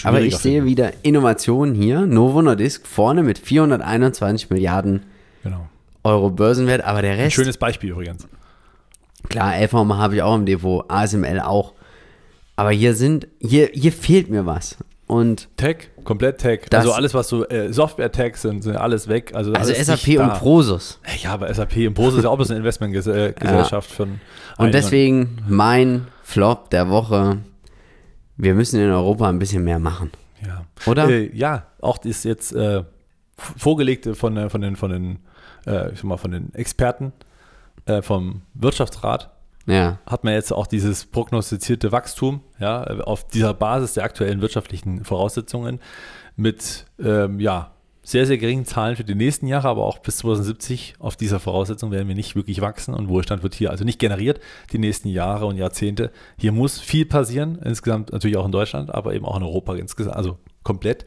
Aber ich finden. sehe wieder Innovation hier. Novo Nordisk vorne mit 421 Milliarden genau. Euro Börsenwert, aber der Rest. Ein schönes Beispiel übrigens. Klar, LVM habe ich auch im Depot, ASML auch. Aber hier sind, hier, hier fehlt mir was. Und Tech, komplett Tech. Also alles, was so äh, Software-Tags sind, sind alles weg. Also, also SAP und Prosus. Äh, ja, aber SAP und Prosus ist ja auch ein eine Investmentgesellschaft äh, ja. von. Und deswegen mein Flop der Woche. Wir müssen in Europa ein bisschen mehr machen. Ja. Oder? Äh, ja, auch ist jetzt äh, vorgelegte von, äh, von den, von den, äh, ich sag mal, von den Experten äh, vom Wirtschaftsrat ja. hat man jetzt auch dieses prognostizierte Wachstum ja, auf dieser Basis der aktuellen wirtschaftlichen Voraussetzungen mit ähm, ja, sehr, sehr geringen Zahlen für die nächsten Jahre, aber auch bis 2070 auf dieser Voraussetzung werden wir nicht wirklich wachsen und Wohlstand wird hier also nicht generiert die nächsten Jahre und Jahrzehnte. Hier muss viel passieren, insgesamt natürlich auch in Deutschland, aber eben auch in Europa insgesamt, also komplett,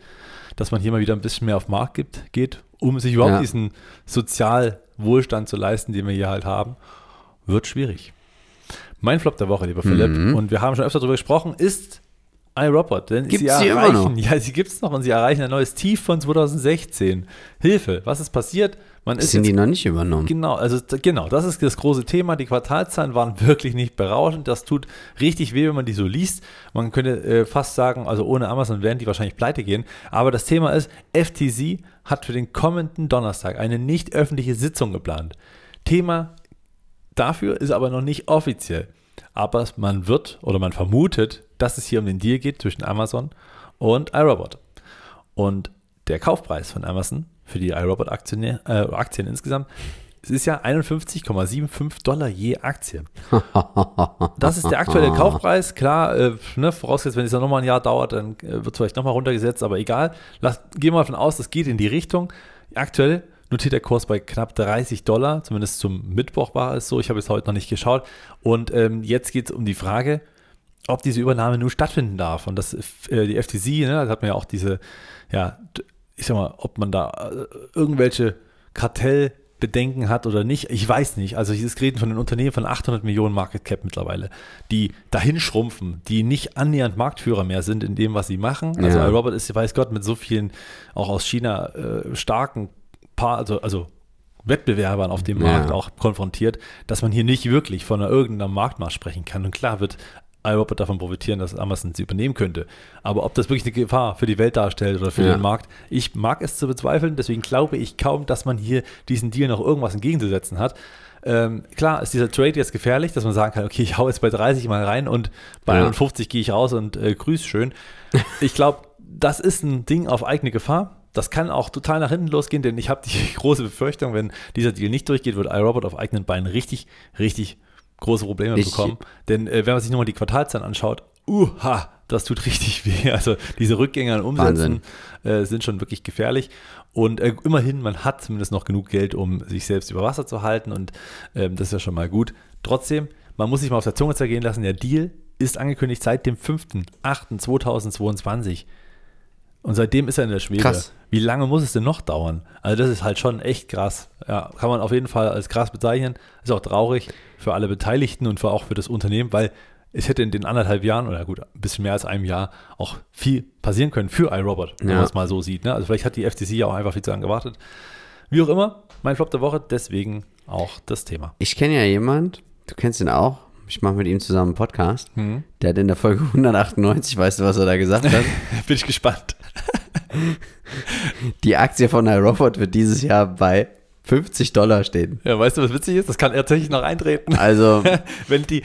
dass man hier mal wieder ein bisschen mehr auf Markt gibt, geht, um sich überhaupt ja. diesen sozial Wohlstand zu leisten, den wir hier halt haben, wird schwierig. Mein Flop der Woche, lieber Philipp, mhm. und wir haben schon öfter darüber gesprochen, ist iRobot, denn gibt's sie erreichen, ja, sie gibt es noch und sie erreichen ein neues Tief von 2016. Hilfe, was ist passiert? Man ist Sind jetzt, die noch nicht übernommen? Genau, also genau, das ist das große Thema. Die Quartalzahlen waren wirklich nicht berauschend. Das tut richtig weh, wenn man die so liest. Man könnte äh, fast sagen, also ohne Amazon werden die wahrscheinlich pleite gehen. Aber das Thema ist, FTC hat für den kommenden Donnerstag eine nicht öffentliche Sitzung geplant. Thema dafür ist aber noch nicht offiziell. Aber man wird oder man vermutet, dass es hier um den Deal geht zwischen Amazon und iRobot. Und der Kaufpreis von Amazon für die iRobot-Aktien äh, Aktien insgesamt es ist ja 51,75 Dollar je Aktie. Das ist der aktuelle Kaufpreis. Klar, äh, ne, vorausgesetzt, wenn es dann nochmal ein Jahr dauert, dann äh, wird es vielleicht nochmal runtergesetzt, aber egal. Lass, gehen wir davon aus, das geht in die Richtung. Aktuell notiert der Kurs bei knapp 30 Dollar, zumindest zum Mittwoch war es so. Ich habe es heute noch nicht geschaut. Und ähm, jetzt geht es um die Frage, ob diese Übernahme nun stattfinden darf. Und das, äh, die FTC, ne, das hat man ja auch diese, ja, ich sag mal, ob man da äh, irgendwelche Kartellbedenken hat oder nicht, ich weiß nicht. Also es reden von einem Unternehmen von 800 Millionen Market Cap mittlerweile, die dahin schrumpfen, die nicht annähernd Marktführer mehr sind in dem, was sie machen. Also Robert ist, weiß Gott, mit so vielen auch aus China äh, starken Paar, also, also Wettbewerbern auf dem ja. Markt auch konfrontiert, dass man hier nicht wirklich von einer, irgendeiner Marktmaß sprechen kann. Und klar wird iRobot davon profitieren, dass Amazon sie übernehmen könnte. Aber ob das wirklich eine Gefahr für die Welt darstellt oder für ja. den Markt, ich mag es zu bezweifeln. Deswegen glaube ich kaum, dass man hier diesen Deal noch irgendwas entgegenzusetzen hat. Ähm, klar ist dieser Trade jetzt gefährlich, dass man sagen kann, okay, ich hau jetzt bei 30 mal rein und bei ja. 51 gehe ich raus und äh, grüß schön. Ich glaube, das ist ein Ding auf eigene Gefahr. Das kann auch total nach hinten losgehen, denn ich habe die große Befürchtung, wenn dieser Deal nicht durchgeht, wird iRobot auf eigenen Beinen richtig, richtig große Probleme ich, bekommen. Denn äh, wenn man sich nochmal die Quartalszahlen anschaut, uha, das tut richtig weh. Also diese Rückgänge an Umsätzen äh, sind schon wirklich gefährlich. Und äh, immerhin, man hat zumindest noch genug Geld, um sich selbst über Wasser zu halten. Und ähm, das ist ja schon mal gut. Trotzdem, man muss sich mal auf der Zunge zergehen lassen, der Deal ist angekündigt seit dem 5.8.2022. Und seitdem ist er in der Schwebe. Krass. Wie lange muss es denn noch dauern? Also das ist halt schon echt krass. Ja, kann man auf jeden Fall als krass bezeichnen. Ist auch traurig für alle Beteiligten und für auch für das Unternehmen, weil es hätte in den anderthalb Jahren oder gut, ein bisschen mehr als einem Jahr auch viel passieren können für iRobot, wenn ja. man es mal so sieht. Ne? Also vielleicht hat die FTC ja auch einfach viel zu lange gewartet. Wie auch immer, mein Flop der Woche, deswegen auch das Thema. Ich kenne ja jemand, du kennst ihn auch, ich mache mit ihm zusammen einen Podcast. Mhm. Der hat in der Folge 198, weißt du, was er da gesagt hat? Bin ich gespannt. Die Aktie von iRobot wird dieses Jahr bei 50 Dollar stehen. Ja, weißt du, was witzig ist? Das kann tatsächlich noch eintreten. Also, wenn die,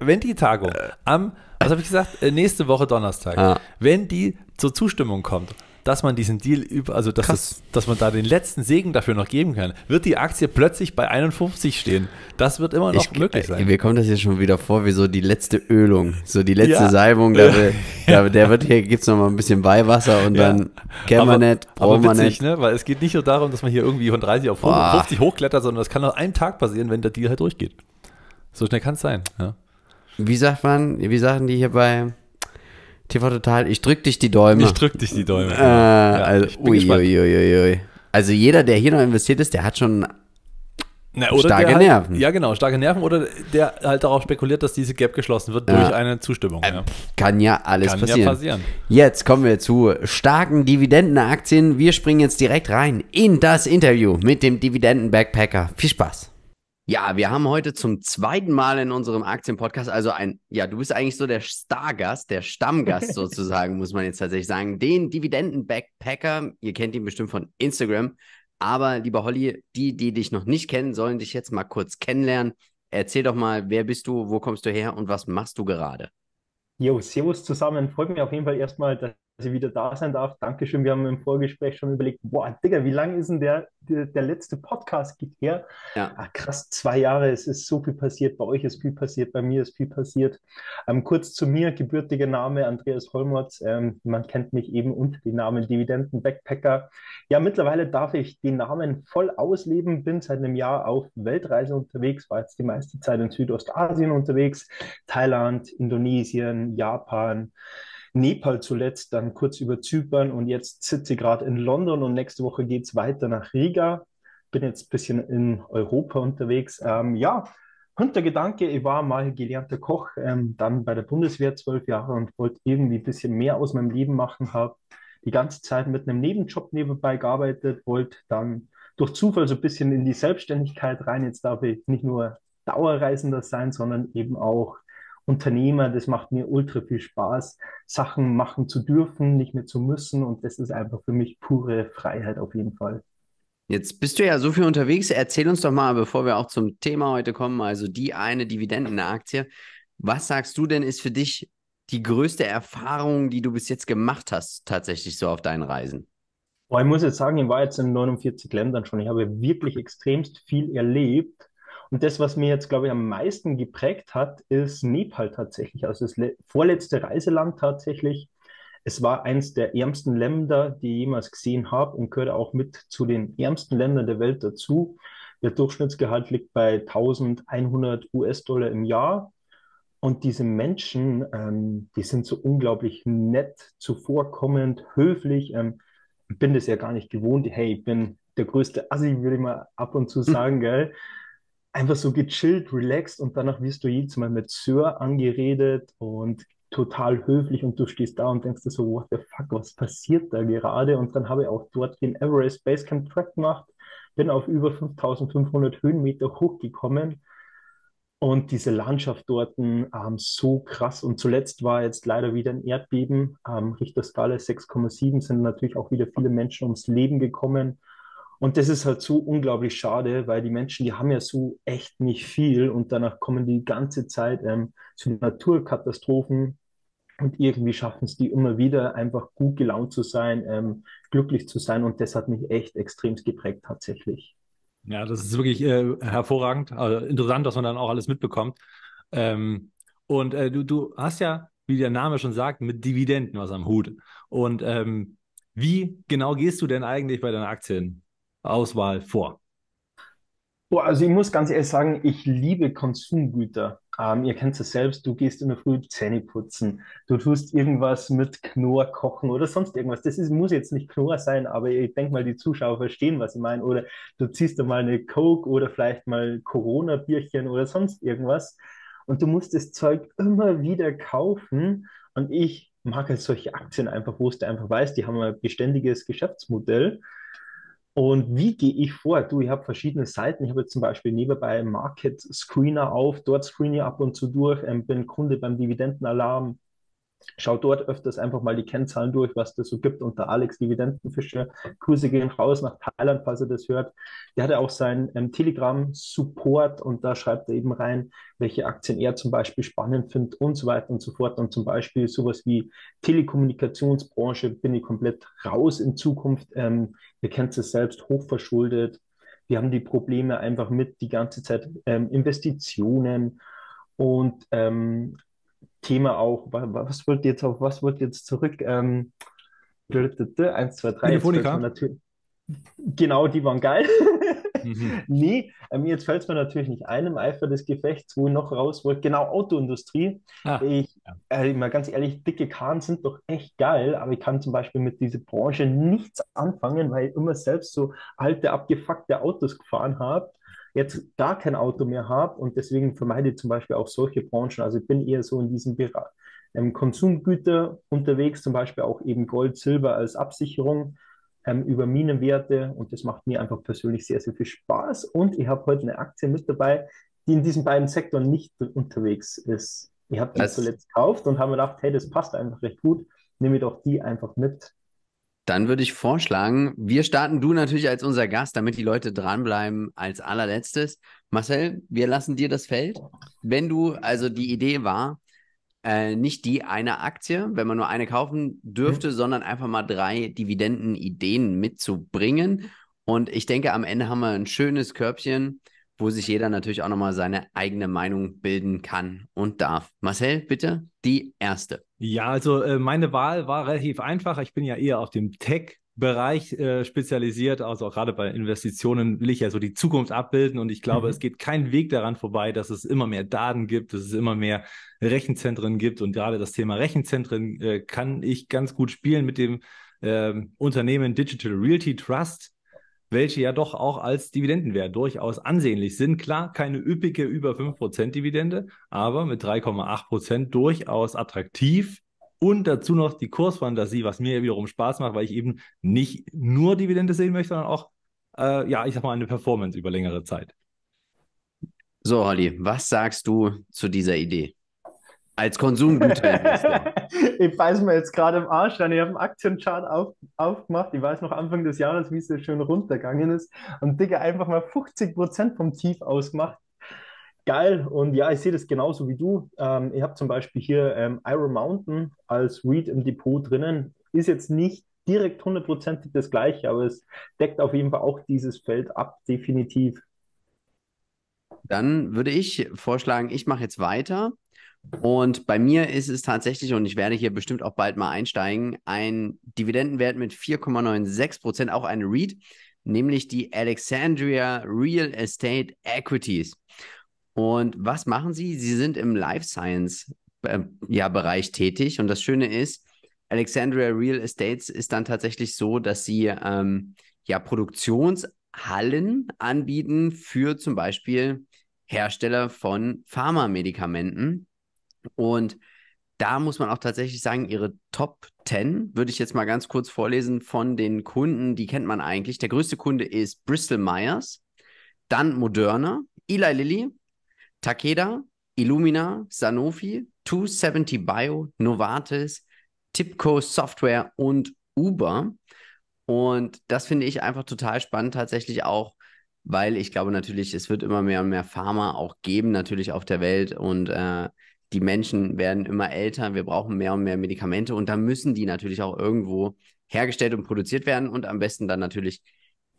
wenn die Tagung am, was habe ich gesagt? Äh, nächste Woche Donnerstag, ah. wenn die zur Zustimmung kommt, dass man diesen Deal über, also dass, es, dass man da den letzten Segen dafür noch geben kann, wird die Aktie plötzlich bei 51 stehen. Das wird immer noch ich, möglich sein. Mir kommt das jetzt schon wieder vor wie so die letzte Ölung, so die letzte ja. Salbung. Da, da, der wird hier, gibt es nochmal ein bisschen Weihwasser und ja. dann kennen wir nicht, brauchen Ne? Weil es geht nicht nur darum, dass man hier irgendwie von 30 auf 50 hochklettert, sondern das kann nur einen Tag passieren, wenn der Deal halt durchgeht. So schnell kann es sein. Ja. Wie sagt man, wie sagen die hier bei TV Total, ich drück dich die Däume. Ich drück dich die Däume. Äh, ja, also, ui, ui, ui, also jeder, der hier noch investiert ist, der hat schon na, starke halt, Nerven. Ja, genau, starke Nerven oder der halt darauf spekuliert, dass diese Gap geschlossen wird durch eine Zustimmung. Äh, ja. Kann ja alles Kann passieren. Ja passieren. Jetzt kommen wir zu starken Dividendenaktien. Wir springen jetzt direkt rein in das Interview mit dem Dividenden-Backpacker. Viel Spaß. Ja, wir haben heute zum zweiten Mal in unserem Aktienpodcast, also ein, ja, du bist eigentlich so der Stargast, der Stammgast sozusagen, muss man jetzt tatsächlich sagen, den Dividenden-Backpacker. Ihr kennt ihn bestimmt von Instagram. Aber lieber Holly, die, die dich noch nicht kennen, sollen dich jetzt mal kurz kennenlernen. Erzähl doch mal, wer bist du, wo kommst du her und was machst du gerade? Jo, Servus zusammen. Freut mich auf jeden Fall erstmal, dass dass ich wieder da sein darf. Dankeschön. Wir haben im Vorgespräch schon überlegt, boah, Digga, wie lange ist denn der, der, der letzte Podcast geht her? Ja. Ach, krass, zwei Jahre, es ist so viel passiert. Bei euch ist viel passiert, bei mir ist viel passiert. Ähm, kurz zu mir, gebürtiger Name Andreas Holmertz. Ähm, man kennt mich eben unter dem Namen Dividenden Backpacker. Ja, mittlerweile darf ich den Namen voll ausleben, bin seit einem Jahr auf Weltreise unterwegs, war jetzt die meiste Zeit in Südostasien unterwegs, Thailand, Indonesien, Japan. Nepal zuletzt, dann kurz über Zypern und jetzt sitze ich gerade in London und nächste Woche geht es weiter nach Riga. Bin jetzt ein bisschen in Europa unterwegs. Ähm, ja, Hintergedanke, ich war mal gelernter Koch, ähm, dann bei der Bundeswehr zwölf Jahre und wollte irgendwie ein bisschen mehr aus meinem Leben machen, habe die ganze Zeit mit einem Nebenjob nebenbei gearbeitet, wollte dann durch Zufall so ein bisschen in die Selbstständigkeit rein. Jetzt darf ich nicht nur Dauerreisender sein, sondern eben auch Unternehmer, das macht mir ultra viel Spaß, Sachen machen zu dürfen, nicht mehr zu müssen. Und das ist einfach für mich pure Freiheit auf jeden Fall. Jetzt bist du ja so viel unterwegs. Erzähl uns doch mal, bevor wir auch zum Thema heute kommen, also die eine Dividendenaktie. Was sagst du denn, ist für dich die größte Erfahrung, die du bis jetzt gemacht hast, tatsächlich so auf deinen Reisen? Oh, ich muss jetzt sagen, ich war jetzt in 49 Ländern schon. Ich habe wirklich extremst viel erlebt und das, was mir jetzt, glaube ich, am meisten geprägt hat, ist Nepal tatsächlich. Also das vorletzte Reiseland tatsächlich. Es war eins der ärmsten Länder, die ich jemals gesehen habe und gehört auch mit zu den ärmsten Ländern der Welt dazu. Der Durchschnittsgehalt liegt bei 1100 US-Dollar im Jahr. Und diese Menschen, ähm, die sind so unglaublich nett, zuvorkommend, höflich. Ähm, bin das ja gar nicht gewohnt. Hey, ich bin der größte Assi, würde ich mal ab und zu sagen, gell? einfach so gechillt, relaxed und danach wirst du jedes Mal mit Sir angeredet und total höflich und du stehst da und denkst dir so, what the fuck, was passiert da gerade? Und dann habe ich auch dort den Everest Basecamp Track gemacht, bin auf über 5500 Höhenmeter hochgekommen und diese Landschaft dort ähm, so krass. Und zuletzt war jetzt leider wieder ein Erdbeben, ähm, Richterskala 6,7 sind natürlich auch wieder viele Menschen ums Leben gekommen. Und das ist halt so unglaublich schade, weil die Menschen, die haben ja so echt nicht viel und danach kommen die ganze Zeit ähm, zu Naturkatastrophen und irgendwie schaffen es die immer wieder, einfach gut gelaunt zu sein, ähm, glücklich zu sein. Und das hat mich echt extremst geprägt tatsächlich. Ja, das ist wirklich äh, hervorragend. Also interessant, was man dann auch alles mitbekommt. Ähm, und äh, du, du hast ja, wie der Name schon sagt, mit Dividenden was am Hut. Und ähm, wie genau gehst du denn eigentlich bei deinen Aktien Auswahl vor? Boah, also ich muss ganz ehrlich sagen, ich liebe Konsumgüter. Ähm, ihr kennt es selbst, du gehst in der Früh Zähne putzen, du tust irgendwas mit Knorr kochen oder sonst irgendwas. Das ist, muss jetzt nicht Knorr sein, aber ich denke mal, die Zuschauer verstehen, was ich meine. Oder du ziehst da mal eine Coke oder vielleicht mal Corona-Bierchen oder sonst irgendwas. Und du musst das Zeug immer wieder kaufen. Und ich mag halt solche Aktien einfach, wo du einfach weißt, die haben ein beständiges Geschäftsmodell. Und wie gehe ich vor? Du, ich habe verschiedene Seiten. Ich habe jetzt zum Beispiel nebenbei Market Screener auf, dort screene ich ab und zu durch, ähm, bin Kunde beim Dividendenalarm, Schau dort öfters einfach mal die Kennzahlen durch, was das so gibt unter Alex Dividendenfischer. Grüße gehen raus nach Thailand, falls er das hört. Der hatte auch seinen ähm, Telegram-Support und da schreibt er eben rein, welche Aktien er zum Beispiel spannend findet und so weiter und so fort. Und zum Beispiel sowas wie Telekommunikationsbranche bin ich komplett raus in Zukunft. Ähm, ihr kennt es selbst, hochverschuldet. Wir haben die Probleme einfach mit die ganze Zeit ähm, Investitionen und ähm, Thema auch, was wird jetzt auf, was wird jetzt zurück? Ähm, 1, 2, 3, natürlich. Genau, die waren geil. mhm. Nee, ähm, jetzt fällt es mir natürlich nicht ein im Eifer des Gefechts, wo ich noch raus wollte. Genau, Autoindustrie. Ah, ich, äh, mal ganz ehrlich, dicke Kahn sind doch echt geil, aber ich kann zum Beispiel mit dieser Branche nichts anfangen, weil ich immer selbst so alte, abgefuckte Autos gefahren habe jetzt gar kein Auto mehr habe und deswegen vermeide ich zum Beispiel auch solche Branchen. Also ich bin eher so in diesem Bereich ähm, Konsumgüter unterwegs, zum Beispiel auch eben Gold, Silber als Absicherung ähm, über Minenwerte und das macht mir einfach persönlich sehr, sehr viel Spaß. Und ich habe heute eine Aktie mit dabei, die in diesen beiden Sektoren nicht unterwegs ist. Ich habe die zuletzt gekauft und habe mir gedacht, hey, das passt einfach recht gut, nehme doch die einfach mit. Dann würde ich vorschlagen, wir starten du natürlich als unser Gast, damit die Leute dranbleiben als allerletztes. Marcel, wir lassen dir das Feld. Wenn du, also die Idee war, äh, nicht die eine Aktie, wenn man nur eine kaufen dürfte, mhm. sondern einfach mal drei Dividendenideen mitzubringen. Und ich denke, am Ende haben wir ein schönes Körbchen wo sich jeder natürlich auch nochmal seine eigene Meinung bilden kann und darf. Marcel, bitte die erste. Ja, also äh, meine Wahl war relativ einfach. Ich bin ja eher auf dem Tech. Bereich äh, spezialisiert, also auch gerade bei Investitionen will ich ja so die Zukunft abbilden und ich glaube, mhm. es geht kein Weg daran vorbei, dass es immer mehr Daten gibt, dass es immer mehr Rechenzentren gibt und gerade das Thema Rechenzentren äh, kann ich ganz gut spielen mit dem ähm, Unternehmen Digital Realty Trust welche ja doch auch als Dividendenwert durchaus ansehnlich sind. Klar, keine üppige über 5% Dividende, aber mit 3,8% durchaus attraktiv. Und dazu noch die Kursfantasie, was mir wiederum Spaß macht, weil ich eben nicht nur Dividende sehen möchte, sondern auch, äh, ja, ich sag mal, eine Performance über längere Zeit. So, Holly, was sagst du zu dieser Idee? Als Konsumgüter. ich weiß mir jetzt gerade im Arsch Ich habe einen Aktienchart auf, aufgemacht. Ich weiß noch Anfang des Jahres, wie es so schön runtergegangen ist. Und Digga, einfach mal 50 Prozent vom Tief ausmacht. Geil. Und ja, ich sehe das genauso wie du. Ähm, ich habe zum Beispiel hier ähm, Iron Mountain als Read im Depot drinnen. Ist jetzt nicht direkt hundertprozentig das gleiche, aber es deckt auf jeden Fall auch dieses Feld ab, definitiv. Dann würde ich vorschlagen, ich mache jetzt weiter und bei mir ist es tatsächlich, und ich werde hier bestimmt auch bald mal einsteigen, ein Dividendenwert mit 4,96 Prozent, auch ein REIT, nämlich die Alexandria Real Estate Equities. Und was machen sie? Sie sind im Life Science äh, ja, Bereich tätig. Und das Schöne ist, Alexandria Real Estates ist dann tatsächlich so, dass sie ähm, ja Produktionshallen anbieten für zum Beispiel Hersteller von Pharmamedikamenten. Und da muss man auch tatsächlich sagen, ihre Top 10 würde ich jetzt mal ganz kurz vorlesen von den Kunden, die kennt man eigentlich. Der größte Kunde ist Bristol Myers, dann Moderna, Eli Lilly, Takeda, Illumina, Sanofi, 270 Bio, Novartis, Tipco Software und Uber. Und das finde ich einfach total spannend, tatsächlich auch, weil ich glaube natürlich, es wird immer mehr und mehr Pharma auch geben, natürlich auf der Welt. Und äh, die Menschen werden immer älter, wir brauchen mehr und mehr Medikamente und da müssen die natürlich auch irgendwo hergestellt und produziert werden und am besten dann natürlich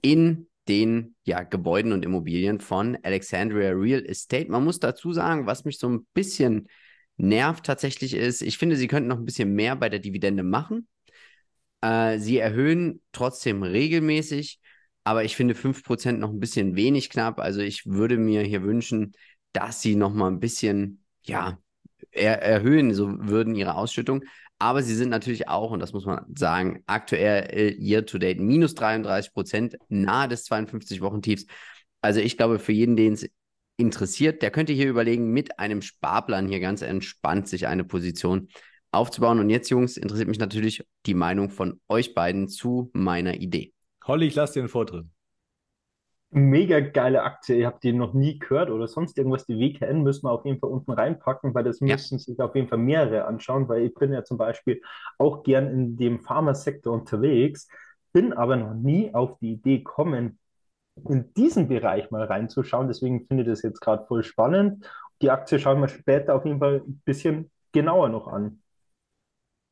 in den ja, Gebäuden und Immobilien von Alexandria Real Estate. Man muss dazu sagen, was mich so ein bisschen nervt tatsächlich ist, ich finde, sie könnten noch ein bisschen mehr bei der Dividende machen. Äh, sie erhöhen trotzdem regelmäßig, aber ich finde 5% noch ein bisschen wenig knapp. Also ich würde mir hier wünschen, dass sie noch mal ein bisschen ja, er erhöhen, so würden ihre Ausschüttung. Aber sie sind natürlich auch, und das muss man sagen, aktuell äh, year to date minus 33 Prozent, nahe des 52-Wochen-Tiefs. Also ich glaube, für jeden, den es interessiert, der könnte hier überlegen, mit einem Sparplan hier ganz entspannt sich eine Position aufzubauen. Und jetzt, Jungs, interessiert mich natürlich die Meinung von euch beiden zu meiner Idee. Holly, ich lasse dir einen Vortritt. Mega geile Aktie. Ihr habt die noch nie gehört oder sonst irgendwas. Die WKN müssen wir auf jeden Fall unten reinpacken, weil das ja. müssen sich auf jeden Fall mehrere anschauen, weil ich bin ja zum Beispiel auch gern in dem Pharmasektor unterwegs, bin aber noch nie auf die Idee gekommen, in diesen Bereich mal reinzuschauen. Deswegen finde ich das jetzt gerade voll spannend. Die Aktie schauen wir später auf jeden Fall ein bisschen genauer noch an.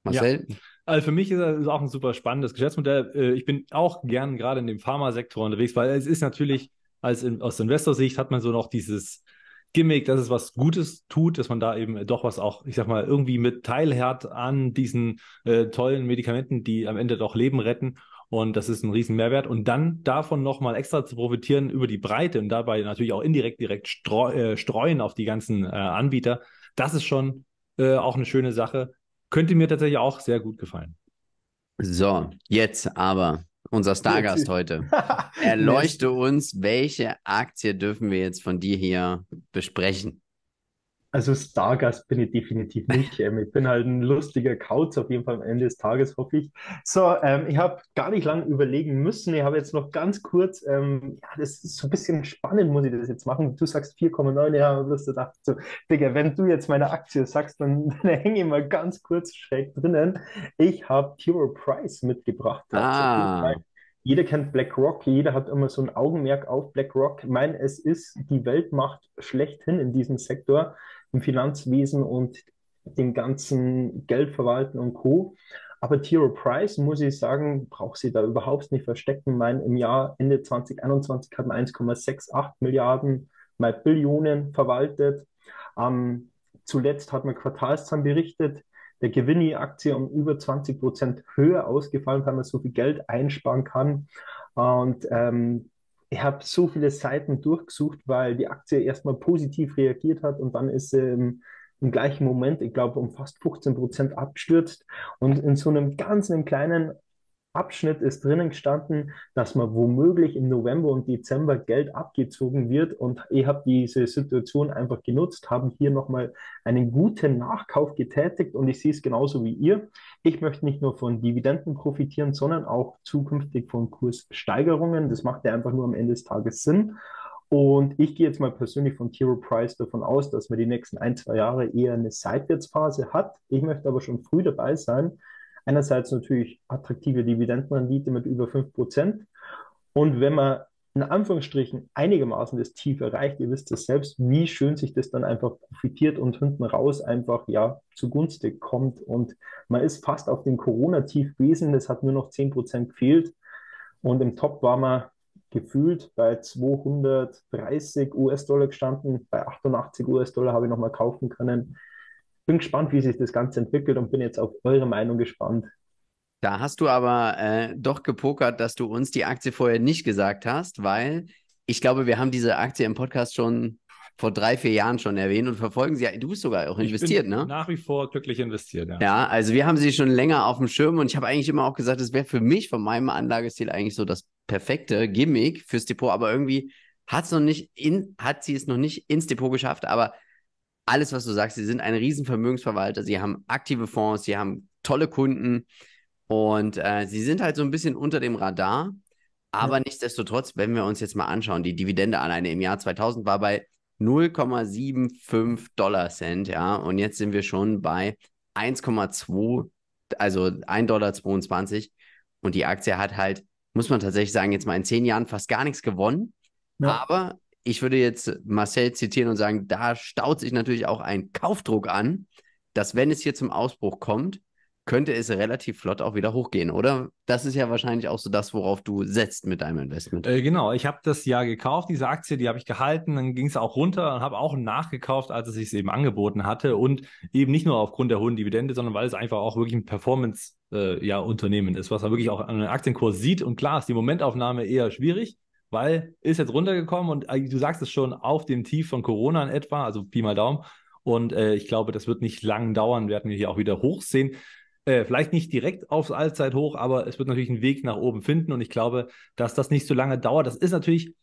Marcel? Ja. Also für mich ist das auch ein super spannendes Geschäftsmodell. Äh, ich bin auch gern gerade in dem Pharmasektor unterwegs, weil es ist natürlich, als in, aus Investorsicht hat man so noch dieses Gimmick, dass es was Gutes tut, dass man da eben doch was auch, ich sag mal, irgendwie mit teilhört an diesen äh, tollen Medikamenten, die am Ende doch Leben retten. Und das ist ein riesen Mehrwert. Und dann davon nochmal extra zu profitieren über die Breite und dabei natürlich auch indirekt direkt streu, äh, streuen auf die ganzen äh, Anbieter, das ist schon äh, auch eine schöne Sache. Könnte mir tatsächlich auch sehr gut gefallen. So, jetzt aber unser Stargast heute. Erleuchte uns, welche Aktie dürfen wir jetzt von dir hier besprechen? Also Stargast bin ich definitiv nicht. Ähm, ich bin halt ein lustiger Kauz, auf jeden Fall am Ende des Tages, hoffe ich. So, ähm, ich habe gar nicht lange überlegen müssen. Ich habe jetzt noch ganz kurz, ähm, ja, das ist so ein bisschen spannend, muss ich das jetzt machen. Du sagst 4,9, ja, und das gedacht, so, Digga, wenn du jetzt meine Aktie sagst, dann, dann hänge ich mal ganz kurz schräg drinnen. Ich habe Pure Price mitgebracht. Ah. Also, jeder kennt BlackRock, jeder hat immer so ein Augenmerk auf BlackRock. Ich meine, es ist die Weltmacht schlechthin in diesem Sektor im Finanzwesen und den ganzen Geldverwalten und Co. Aber Tiro Price, muss ich sagen, braucht sie da überhaupt nicht verstecken. Mein, im Jahr Ende 2021 hat man 1,68 Milliarden, mal Billionen verwaltet. Ähm, zuletzt hat man Quartalszahlen berichtet. Der Gewinn die Aktie um über 20 Prozent höher ausgefallen, weil man so viel Geld einsparen kann. Und ähm, ich habe so viele Seiten durchgesucht, weil die Aktie erstmal positiv reagiert hat und dann ist sie ähm, im gleichen Moment, ich glaube, um fast 15 Prozent abstürzt. Und in so einem ganz einem kleinen Abschnitt ist drinnen gestanden, dass man womöglich im November und Dezember Geld abgezogen wird. Und ich habe diese Situation einfach genutzt, haben hier nochmal einen guten Nachkauf getätigt und ich sehe es genauso wie ihr. Ich möchte nicht nur von Dividenden profitieren, sondern auch zukünftig von Kurssteigerungen. Das macht ja einfach nur am Ende des Tages Sinn. Und ich gehe jetzt mal persönlich von Tiro Price davon aus, dass man die nächsten ein, zwei Jahre eher eine Seitwärtsphase hat. Ich möchte aber schon früh dabei sein, Einerseits natürlich attraktive Dividendenrendite mit über 5%. Und wenn man in Anführungsstrichen einigermaßen das Tief erreicht, ihr wisst das selbst, wie schön sich das dann einfach profitiert und hinten raus einfach ja zugunsten kommt. Und man ist fast auf dem Corona-Tief gewesen, es hat nur noch 10% gefehlt. Und im Top war man gefühlt bei 230 US-Dollar gestanden, bei 88 US-Dollar habe ich nochmal kaufen können bin gespannt, wie sich das Ganze entwickelt und bin jetzt auf eure Meinung gespannt. Da hast du aber äh, doch gepokert, dass du uns die Aktie vorher nicht gesagt hast, weil ich glaube, wir haben diese Aktie im Podcast schon vor drei, vier Jahren schon erwähnt und verfolgen sie. Du bist sogar auch investiert, ne? Nach wie vor glücklich investiert, ja. Ja, also wir haben sie schon länger auf dem Schirm und ich habe eigentlich immer auch gesagt, es wäre für mich von meinem Anlagestil eigentlich so das perfekte Gimmick fürs Depot, aber irgendwie hat es noch nicht in, hat sie es noch nicht ins Depot geschafft, aber alles, was du sagst, sie sind ein Riesenvermögensverwalter, sie haben aktive Fonds, sie haben tolle Kunden und äh, sie sind halt so ein bisschen unter dem Radar. Aber ja. nichtsdestotrotz, wenn wir uns jetzt mal anschauen, die Dividende alleine im Jahr 2000 war bei 0,75 Dollar Cent, ja, und jetzt sind wir schon bei 1,2, also 1,22 Dollar und die Aktie hat halt, muss man tatsächlich sagen, jetzt mal in zehn Jahren fast gar nichts gewonnen, ja. aber ich würde jetzt Marcel zitieren und sagen, da staut sich natürlich auch ein Kaufdruck an, dass wenn es hier zum Ausbruch kommt, könnte es relativ flott auch wieder hochgehen, oder? Das ist ja wahrscheinlich auch so das, worauf du setzt mit deinem Investment. Äh, genau, ich habe das ja gekauft, diese Aktie, die habe ich gehalten, dann ging es auch runter und habe auch nachgekauft, als es sich eben angeboten hatte und eben nicht nur aufgrund der hohen Dividende, sondern weil es einfach auch wirklich ein Performance äh, ja, Unternehmen ist, was man wirklich auch an einem Aktienkurs sieht und klar ist die Momentaufnahme eher schwierig, weil ist jetzt runtergekommen und äh, du sagst es schon, auf dem Tief von Corona in etwa, also Pi mal Daumen. Und äh, ich glaube, das wird nicht lang dauern, werden wir hier auch wieder hoch sehen. Äh, vielleicht nicht direkt aufs Allzeithoch, aber es wird natürlich einen Weg nach oben finden und ich glaube, dass das nicht so lange dauert. Das ist natürlich,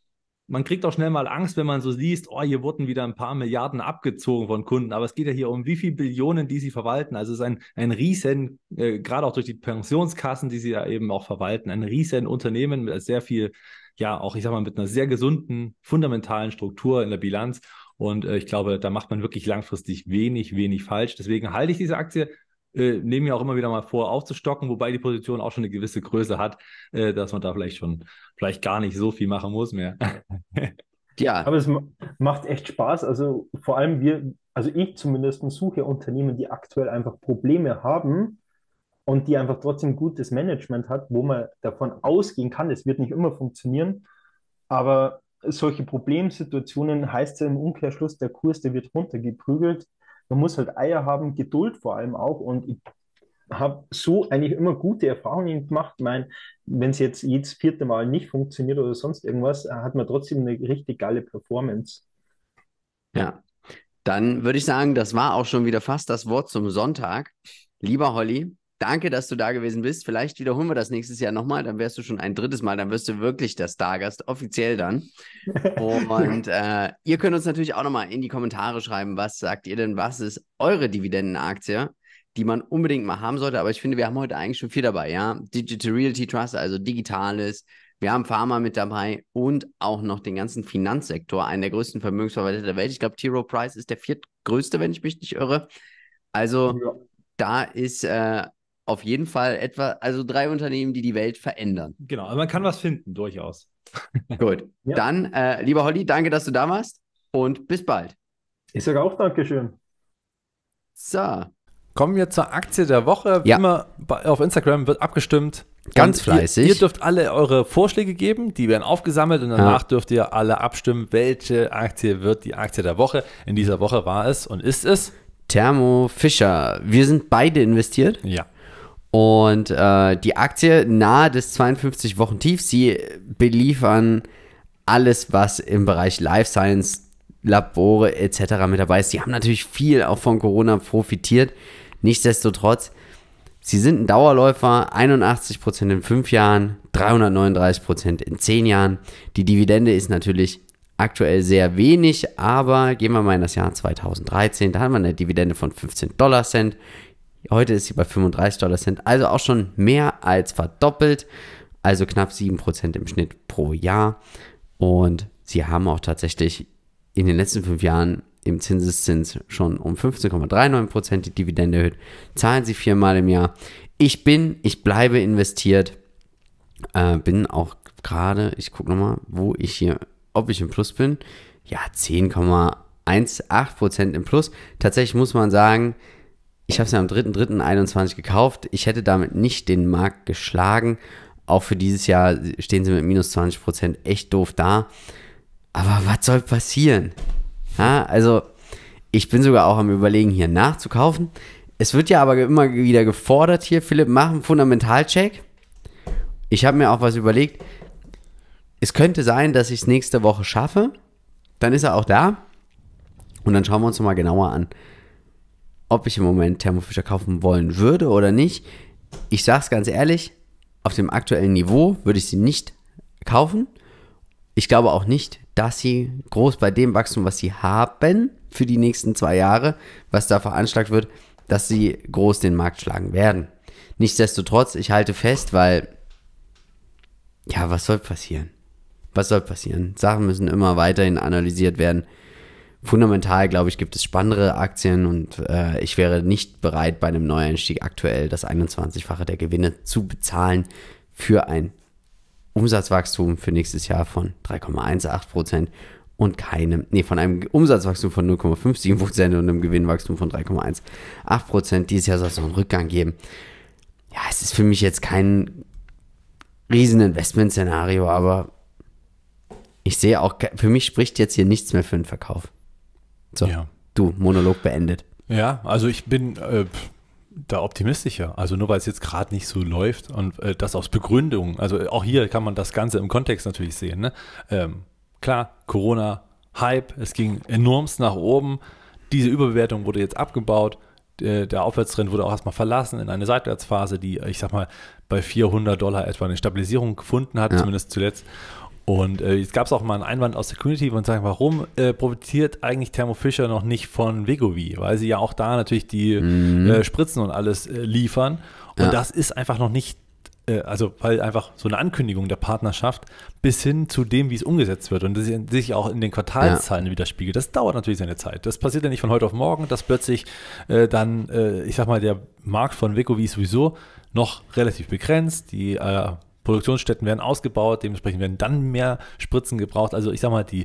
man kriegt auch schnell mal Angst, wenn man so liest, oh, hier wurden wieder ein paar Milliarden abgezogen von Kunden, aber es geht ja hier um wie viele Billionen, die sie verwalten. Also es ist ein, ein riesen, äh, gerade auch durch die Pensionskassen, die sie ja eben auch verwalten, ein riesen Unternehmen mit sehr viel ja auch, ich sag mal, mit einer sehr gesunden, fundamentalen Struktur in der Bilanz. Und äh, ich glaube, da macht man wirklich langfristig wenig, wenig falsch. Deswegen halte ich diese Aktie äh, nehme mir auch immer wieder mal vor, aufzustocken, wobei die Position auch schon eine gewisse Größe hat, äh, dass man da vielleicht schon, vielleicht gar nicht so viel machen muss mehr. ja. Aber es macht echt Spaß. Also vor allem wir, also ich zumindest suche Unternehmen, die aktuell einfach Probleme haben, und die einfach trotzdem gutes Management hat, wo man davon ausgehen kann, es wird nicht immer funktionieren, aber solche Problemsituationen heißt ja im Umkehrschluss, der Kurs, der wird runtergeprügelt. Man muss halt Eier haben, Geduld vor allem auch und ich habe so eigentlich immer gute Erfahrungen gemacht. Ich meine, wenn es jetzt jedes vierte Mal nicht funktioniert oder sonst irgendwas, hat man trotzdem eine richtig geile Performance. Ja, dann würde ich sagen, das war auch schon wieder fast das Wort zum Sonntag. Lieber Holly, Danke, dass du da gewesen bist. Vielleicht wiederholen wir das nächstes Jahr nochmal. Dann wärst du schon ein drittes Mal. Dann wirst du wirklich der Stargast, offiziell dann. Und äh, ihr könnt uns natürlich auch nochmal in die Kommentare schreiben, was sagt ihr denn, was ist eure Dividendenaktie, die man unbedingt mal haben sollte. Aber ich finde, wir haben heute eigentlich schon viel dabei. Ja, Digital Realty Trust, also Digitales. Wir haben Pharma mit dabei und auch noch den ganzen Finanzsektor, einen der größten Vermögensverwalter der Welt. Ich glaube, T. Rowe Price ist der viertgrößte, wenn ich mich nicht irre. Also ja. da ist äh, auf jeden Fall etwa, also drei Unternehmen, die die Welt verändern. Genau, aber also man kann was finden, durchaus. Gut, ja. dann, äh, lieber Holly, danke, dass du da warst und bis bald. Ich sage auch Dankeschön. So. Kommen wir zur Aktie der Woche. Wie ja. immer auf Instagram wird abgestimmt. Ganz und fleißig. Ihr, ihr, dürft alle eure Vorschläge geben, die werden aufgesammelt und danach ja. dürft ihr alle abstimmen, welche Aktie wird die Aktie der Woche. In dieser Woche war es und ist es Thermo Fischer. Wir sind beide investiert. Ja. Und äh, die Aktie nahe des 52-Wochen-Tiefs, sie beliefern alles, was im Bereich Life Science, Labore etc. mit dabei ist. Sie haben natürlich viel auch von Corona profitiert. Nichtsdestotrotz, sie sind ein Dauerläufer, 81% in 5 Jahren, 339% in 10 Jahren. Die Dividende ist natürlich aktuell sehr wenig, aber gehen wir mal in das Jahr 2013, da haben wir eine Dividende von 15 Dollar Cent. Heute ist sie bei 35 Dollar Cent, also auch schon mehr als verdoppelt, also knapp 7% im Schnitt pro Jahr. Und sie haben auch tatsächlich in den letzten fünf Jahren im Zinseszins schon um 15,39% die Dividende erhöht, zahlen sie viermal im Jahr. Ich bin, ich bleibe investiert, äh, bin auch gerade, ich gucke nochmal, wo ich hier, ob ich im Plus bin. Ja, 10,18% im Plus. Tatsächlich muss man sagen, ich habe es ja am 3.3.21 gekauft. Ich hätte damit nicht den Markt geschlagen. Auch für dieses Jahr stehen sie mit minus 20% echt doof da. Aber was soll passieren? Ja, also, ich bin sogar auch am Überlegen, hier nachzukaufen. Es wird ja aber immer wieder gefordert hier, Philipp, mach einen Fundamentalcheck. Ich habe mir auch was überlegt. Es könnte sein, dass ich es nächste Woche schaffe. Dann ist er auch da. Und dann schauen wir uns nochmal genauer an, ob ich im Moment Thermofischer kaufen wollen würde oder nicht. Ich sage es ganz ehrlich, auf dem aktuellen Niveau würde ich sie nicht kaufen. Ich glaube auch nicht, dass sie groß bei dem Wachstum, was sie haben für die nächsten zwei Jahre, was da veranschlagt wird, dass sie groß den Markt schlagen werden. Nichtsdestotrotz, ich halte fest, weil, ja, was soll passieren? Was soll passieren? Sachen müssen immer weiterhin analysiert werden fundamental, glaube ich, gibt es spannendere Aktien und äh, ich wäre nicht bereit, bei einem Neueinstieg aktuell das 21-fache der Gewinne zu bezahlen für ein Umsatzwachstum für nächstes Jahr von 3,18 Prozent und keinem, nee, von einem Umsatzwachstum von 0,57 Prozent und einem Gewinnwachstum von 3,18 Prozent. Dieses Jahr soll es noch einen Rückgang geben. Ja, es ist für mich jetzt kein rieseninvestment szenario aber ich sehe auch, für mich spricht jetzt hier nichts mehr für den Verkauf. So, ja. du, Monolog beendet. Ja, also ich bin äh, da optimistischer. Also nur weil es jetzt gerade nicht so läuft und äh, das aus Begründung. Also äh, auch hier kann man das Ganze im Kontext natürlich sehen. Ne? Ähm, klar, Corona, Hype, es ging enormst nach oben. Diese Überbewertung wurde jetzt abgebaut äh, der Aufwärtstrend wurde auch erstmal verlassen in eine Seitwärtsphase, die, ich sag mal, bei 400 Dollar etwa eine Stabilisierung gefunden hat, ja. zumindest zuletzt. Und äh, jetzt gab es auch mal einen Einwand aus der Community wo und sagen, warum äh, profitiert eigentlich Thermo Fisher noch nicht von Vegovi? Weil sie ja auch da natürlich die äh, mhm. äh, Spritzen und alles äh, liefern. Und ja. das ist einfach noch nicht, äh, also weil einfach so eine Ankündigung der Partnerschaft bis hin zu dem, wie es umgesetzt wird und das sich auch in den Quartalszahlen ja. widerspiegelt. Das dauert natürlich seine Zeit. Das passiert ja nicht von heute auf morgen, dass plötzlich äh, dann, äh, ich sag mal, der Markt von Vegovi sowieso noch relativ begrenzt. Die äh, Produktionsstätten werden ausgebaut, dementsprechend werden dann mehr Spritzen gebraucht. Also ich sage mal, die,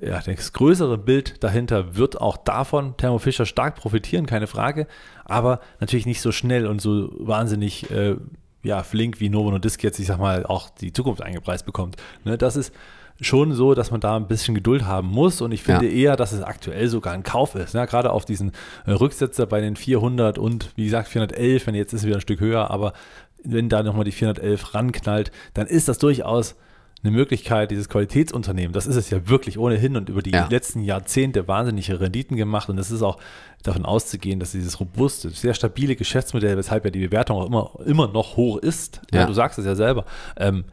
ja, das größere Bild dahinter wird auch davon Thermo Fischer stark profitieren, keine Frage, aber natürlich nicht so schnell und so wahnsinnig äh, ja, flink wie Novo Nordisk jetzt, ich sag mal, auch die Zukunft eingepreist bekommt. Ne, das ist schon so, dass man da ein bisschen Geduld haben muss. Und ich finde ja. eher, dass es aktuell sogar ein Kauf ist. Ne? Gerade auf diesen äh, Rücksetzer bei den 400 und wie gesagt 411, wenn jetzt ist es wieder ein Stück höher, aber wenn da nochmal die 411 ranknallt, dann ist das durchaus eine Möglichkeit, dieses Qualitätsunternehmen, das ist es ja wirklich ohnehin und über die ja. letzten Jahrzehnte wahnsinnige Renditen gemacht und es ist auch davon auszugehen, dass dieses robuste, sehr stabile Geschäftsmodell, weshalb ja die Bewertung auch immer, immer noch hoch ist, ja. Ja, du sagst es ja selber, ähm,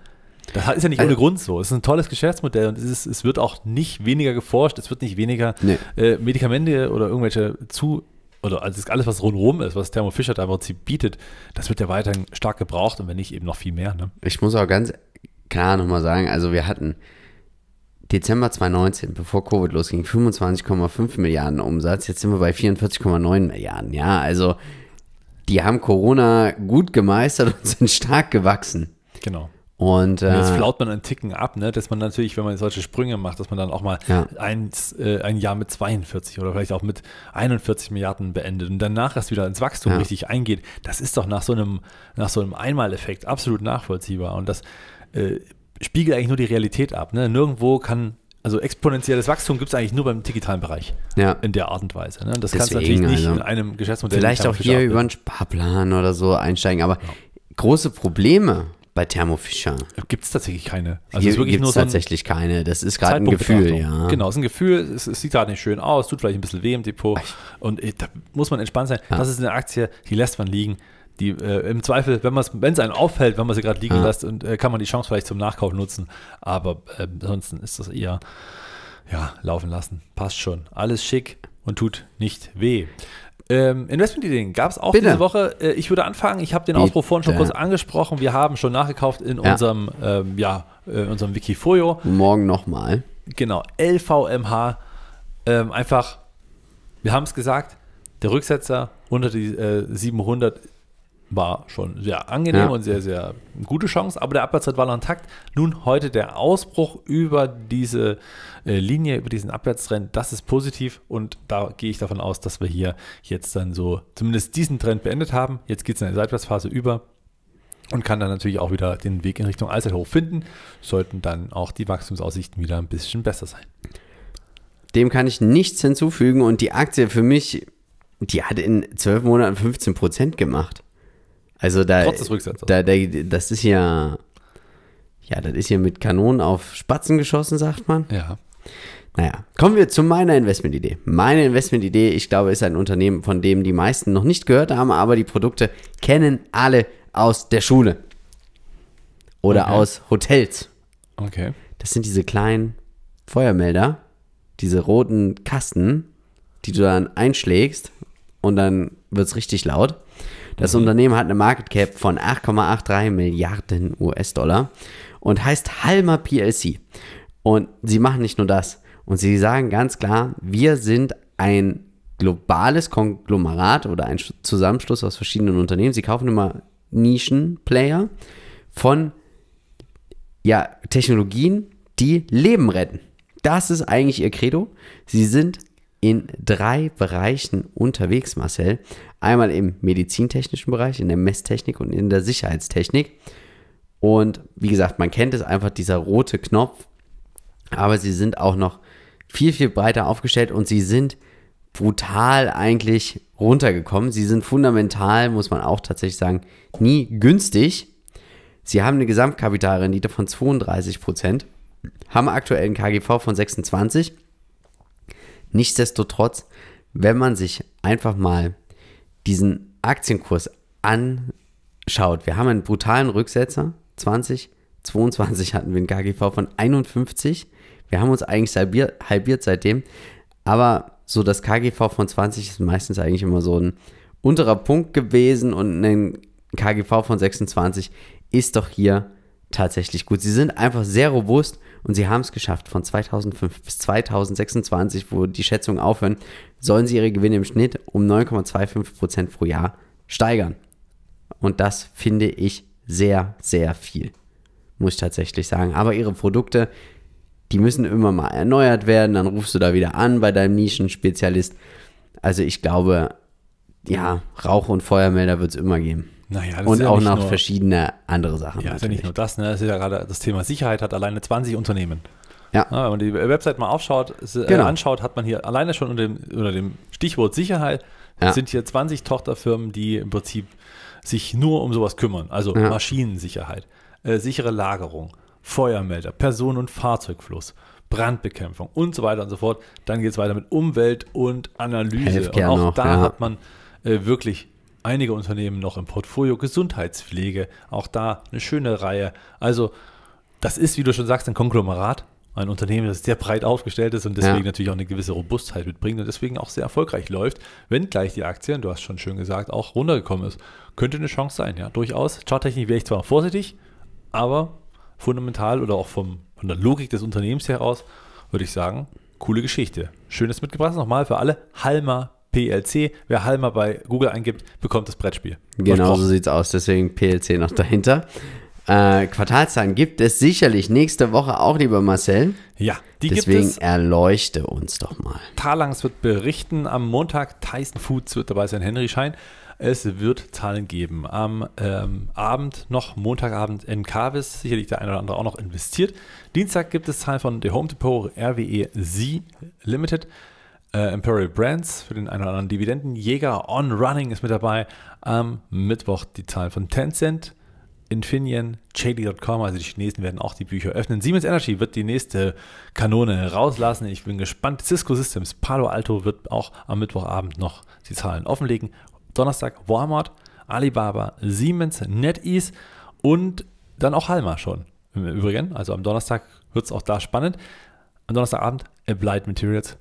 das ist ja nicht also, ohne Grund so. Es ist ein tolles Geschäftsmodell und es, ist, es wird auch nicht weniger geforscht, es wird nicht weniger nee. äh, Medikamente oder irgendwelche zu oder alles, was rundherum ist, was Thermo Fischer da im Prinzip bietet, das wird ja weiterhin stark gebraucht und wenn nicht, eben noch viel mehr. Ne? Ich muss auch ganz klar nochmal sagen, also wir hatten Dezember 2019, bevor Covid losging, 25,5 Milliarden Umsatz, jetzt sind wir bei 44,9 Milliarden, ja, also die haben Corona gut gemeistert und sind stark gewachsen. Genau. Und, äh, das flaut man einen Ticken ab, ne? dass man natürlich, wenn man solche Sprünge macht, dass man dann auch mal ja. eins, äh, ein Jahr mit 42 oder vielleicht auch mit 41 Milliarden beendet und danach erst wieder ins Wachstum ja. richtig eingeht. Das ist doch nach so einem, nach so einem Einmaleffekt absolut nachvollziehbar. Und das äh, spiegelt eigentlich nur die Realität ab. Ne? Nirgendwo kann also exponentielles Wachstum gibt es eigentlich nur beim digitalen Bereich. Ja. In der Art und Weise. Ne? Das kannst du natürlich nicht also, in einem Geschäftsmodell. Vielleicht auch hier abnehmen. über einen Sparplan oder so einsteigen, aber ja. große Probleme bei Thermo Fischer. Gibt es tatsächlich keine. Also Hier gibt es tatsächlich keine. Das ist gerade ein Gefühl, ja. Genau, es ist ein Gefühl, es, es sieht gerade nicht schön aus, tut vielleicht ein bisschen weh im Depot. Und äh, da muss man entspannt sein. Ja. Das ist eine Aktie, die lässt man liegen. Die äh, im Zweifel, wenn es einem auffällt, wenn man sie gerade liegen ja. lässt, und, äh, kann man die Chance vielleicht zum Nachkauf nutzen. Aber äh, ansonsten ist das eher ja, laufen lassen. Passt schon. Alles schick und tut nicht weh. Ähm, Investmentideen gab es auch Bitte. diese Woche. Äh, ich würde anfangen. Ich habe den Ausbruch vorhin schon kurz angesprochen. Wir haben schon nachgekauft in ja. unserem, ähm, ja, äh, unserem Wikifolio. Morgen nochmal. Genau, LVMH. Ähm, einfach, wir haben es gesagt, der Rücksetzer unter die äh, 700 war schon sehr angenehm ja. und sehr, sehr gute Chance, aber der Abwärtstrend war noch intakt. Nun heute der Ausbruch über diese äh, Linie, über diesen Abwärtstrend. Das ist positiv und da gehe ich davon aus, dass wir hier jetzt dann so zumindest diesen Trend beendet haben. Jetzt geht es in eine Seitwärtsphase über und kann dann natürlich auch wieder den Weg in Richtung Allzeithoch finden. Sollten dann auch die Wachstumsaussichten wieder ein bisschen besser sein. Dem kann ich nichts hinzufügen und die Aktie für mich, die hat in zwölf Monaten 15 Prozent gemacht. Also da, Trotz des Rücksatzes. Da, da, das ist ja, ja, das ist ja mit Kanonen auf Spatzen geschossen, sagt man. Ja. Naja, kommen wir zu meiner Investmentidee. Meine Investmentidee, ich glaube, ist ein Unternehmen, von dem die meisten noch nicht gehört haben, aber die Produkte kennen alle aus der Schule. Oder okay. aus Hotels. Okay. Das sind diese kleinen Feuermelder, diese roten Kasten, die du dann einschlägst und dann wird es richtig laut. Das mhm. Unternehmen hat eine Market Cap von 8,83 Milliarden US-Dollar und heißt Halma PLC. Und sie machen nicht nur das. Und sie sagen ganz klar, wir sind ein globales Konglomerat oder ein Zusammenschluss aus verschiedenen Unternehmen. Sie kaufen immer Nischenplayer von ja, Technologien, die Leben retten. Das ist eigentlich ihr Credo. Sie sind in drei Bereichen unterwegs, Marcel. Einmal im medizintechnischen Bereich, in der Messtechnik und in der Sicherheitstechnik. Und wie gesagt, man kennt es einfach, dieser rote Knopf, aber sie sind auch noch viel, viel breiter aufgestellt und sie sind brutal eigentlich runtergekommen. Sie sind fundamental, muss man auch tatsächlich sagen, nie günstig. Sie haben eine Gesamtkapitalrendite von 32 Prozent, haben aktuell einen KGV von 26. Nichtsdestotrotz, wenn man sich einfach mal diesen Aktienkurs anschaut, wir haben einen brutalen Rücksetzer, 2022 hatten wir einen KGV von 51 wir haben uns eigentlich halbiert, halbiert seitdem. Aber so das KGV von 20 ist meistens eigentlich immer so ein unterer Punkt gewesen und ein KGV von 26 ist doch hier tatsächlich gut. Sie sind einfach sehr robust und sie haben es geschafft. Von 2005 bis 2026, wo die Schätzungen aufhören, sollen sie ihre Gewinne im Schnitt um 9,25% pro Jahr steigern. Und das finde ich sehr, sehr viel, muss ich tatsächlich sagen. Aber ihre Produkte die müssen immer mal erneuert werden, dann rufst du da wieder an bei deinem Nischenspezialist. Also ich glaube, ja, Rauch- und Feuermelder wird es immer geben. Naja, und ja auch noch verschiedene andere Sachen. Ja, natürlich. ist ja nicht nur das, ne? Das ist ja gerade das Thema Sicherheit hat alleine 20 Unternehmen. Ja. Na, wenn man die Website mal aufschaut, äh, genau. anschaut, hat man hier alleine schon unter dem, unter dem Stichwort Sicherheit ja. sind hier 20 Tochterfirmen, die im Prinzip sich nur um sowas kümmern. Also ja. Maschinensicherheit, äh, sichere Lagerung, Feuermelder, Personen- und Fahrzeugfluss, Brandbekämpfung und so weiter und so fort. Dann geht es weiter mit Umwelt und Analyse. und auch noch, da ja. hat man äh, wirklich einige Unternehmen noch im Portfolio. Gesundheitspflege, auch da eine schöne Reihe. Also das ist, wie du schon sagst, ein Konglomerat. Ein Unternehmen, das sehr breit aufgestellt ist und deswegen ja. natürlich auch eine gewisse Robustheit mitbringt und deswegen auch sehr erfolgreich läuft, wenn gleich die Aktien, du hast schon schön gesagt, auch runtergekommen ist. Könnte eine Chance sein, ja, durchaus. Charttechnik wäre ich zwar vorsichtig, aber fundamental oder auch vom, von der Logik des Unternehmens heraus, würde ich sagen, coole Geschichte. Schönes mitgebracht nochmal für alle. Halma PLC. Wer Halma bei Google eingibt, bekommt das Brettspiel. Genau so sieht es aus, deswegen PLC noch dahinter. Äh, Quartalszahlen gibt es sicherlich nächste Woche auch, lieber Marcel. Ja, die Deswegen gibt es. erleuchte uns doch mal. Talangs wird berichten am Montag, Tyson Foods wird dabei sein, Henry Schein. Es wird Zahlen geben. Am ähm, Abend noch, Montagabend in Carvis, sicherlich der eine oder andere auch noch investiert. Dienstag gibt es Zahlen von The Home Depot, RWE, Z Limited, äh, Imperial Brands für den einen oder anderen Dividendenjäger. On Running ist mit dabei. Am Mittwoch die Zahlen von Tencent. Infineon, JD.com, also die Chinesen werden auch die Bücher öffnen. Siemens Energy wird die nächste Kanone rauslassen. Ich bin gespannt. Cisco Systems, Palo Alto wird auch am Mittwochabend noch die Zahlen offenlegen. Donnerstag Walmart, Alibaba, Siemens, NetEase und dann auch Halma schon. Im Übrigen, also am Donnerstag wird es auch da spannend. Am Donnerstagabend Applied Materials.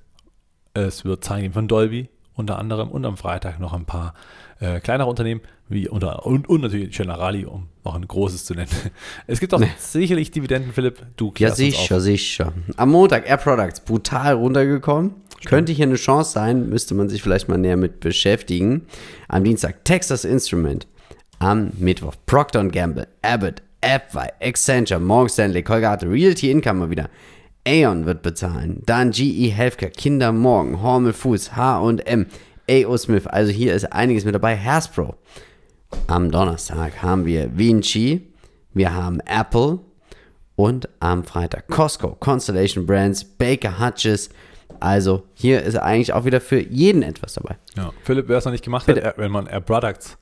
Es wird Zahlen geben von Dolby unter anderem und am Freitag noch ein paar äh, kleinere Unternehmen wie unter, und, und natürlich Generali, um noch ein großes zu nennen. Es gibt auch nee. sicherlich Dividenden, Philipp. Du Ja, sicher, sicher. Am Montag Air Products brutal runtergekommen. Könnte hier eine Chance sein, müsste man sich vielleicht mal näher mit beschäftigen. Am Dienstag Texas Instrument, am Mittwoch Procter Gamble, Abbott, Appway, Accenture, Morgan Stanley, Colgate, Realty Income mal wieder. Aon wird bezahlen, dann GE Healthcare, Kinder Morgen, Hormel Foods, H&M, A.O. Smith, also hier ist einiges mit dabei, Hasbro. Am Donnerstag haben wir Vinci, wir haben Apple und am Freitag Costco, Constellation Brands, Baker Hutchins, also hier ist eigentlich auch wieder für jeden etwas dabei. Ja. Philipp, wer es noch nicht gemacht Bitte. hat, wenn man Air Products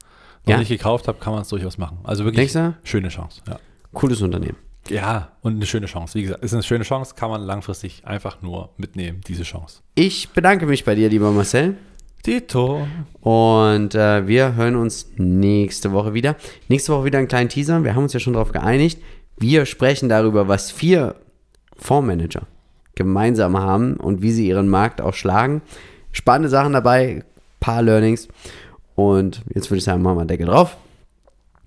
noch ja. nicht gekauft hat, kann man es durchaus machen. Also wirklich schöne Chance. Ja. Cooles Unternehmen. Ja, und eine schöne Chance. Wie gesagt, ist eine schöne Chance, kann man langfristig einfach nur mitnehmen, diese Chance. Ich bedanke mich bei dir, lieber Marcel. Tito. Und äh, wir hören uns nächste Woche wieder. Nächste Woche wieder einen kleinen Teaser. Wir haben uns ja schon darauf geeinigt. Wir sprechen darüber, was vier Fondsmanager gemeinsam haben und wie sie ihren Markt auch schlagen. Spannende Sachen dabei, paar Learnings. Und jetzt würde ich sagen, machen wir einen Deckel drauf.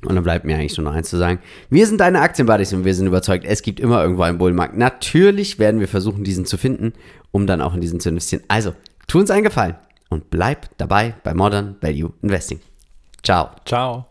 Und dann bleibt mir eigentlich nur noch eins zu sagen. Wir sind deine Aktienbuddies und wir sind überzeugt, es gibt immer irgendwo einen Bullenmarkt. Natürlich werden wir versuchen, diesen zu finden, um dann auch in diesen zu investieren. Also, tu uns einen Gefallen und bleib dabei bei Modern Value Investing. Ciao. Ciao.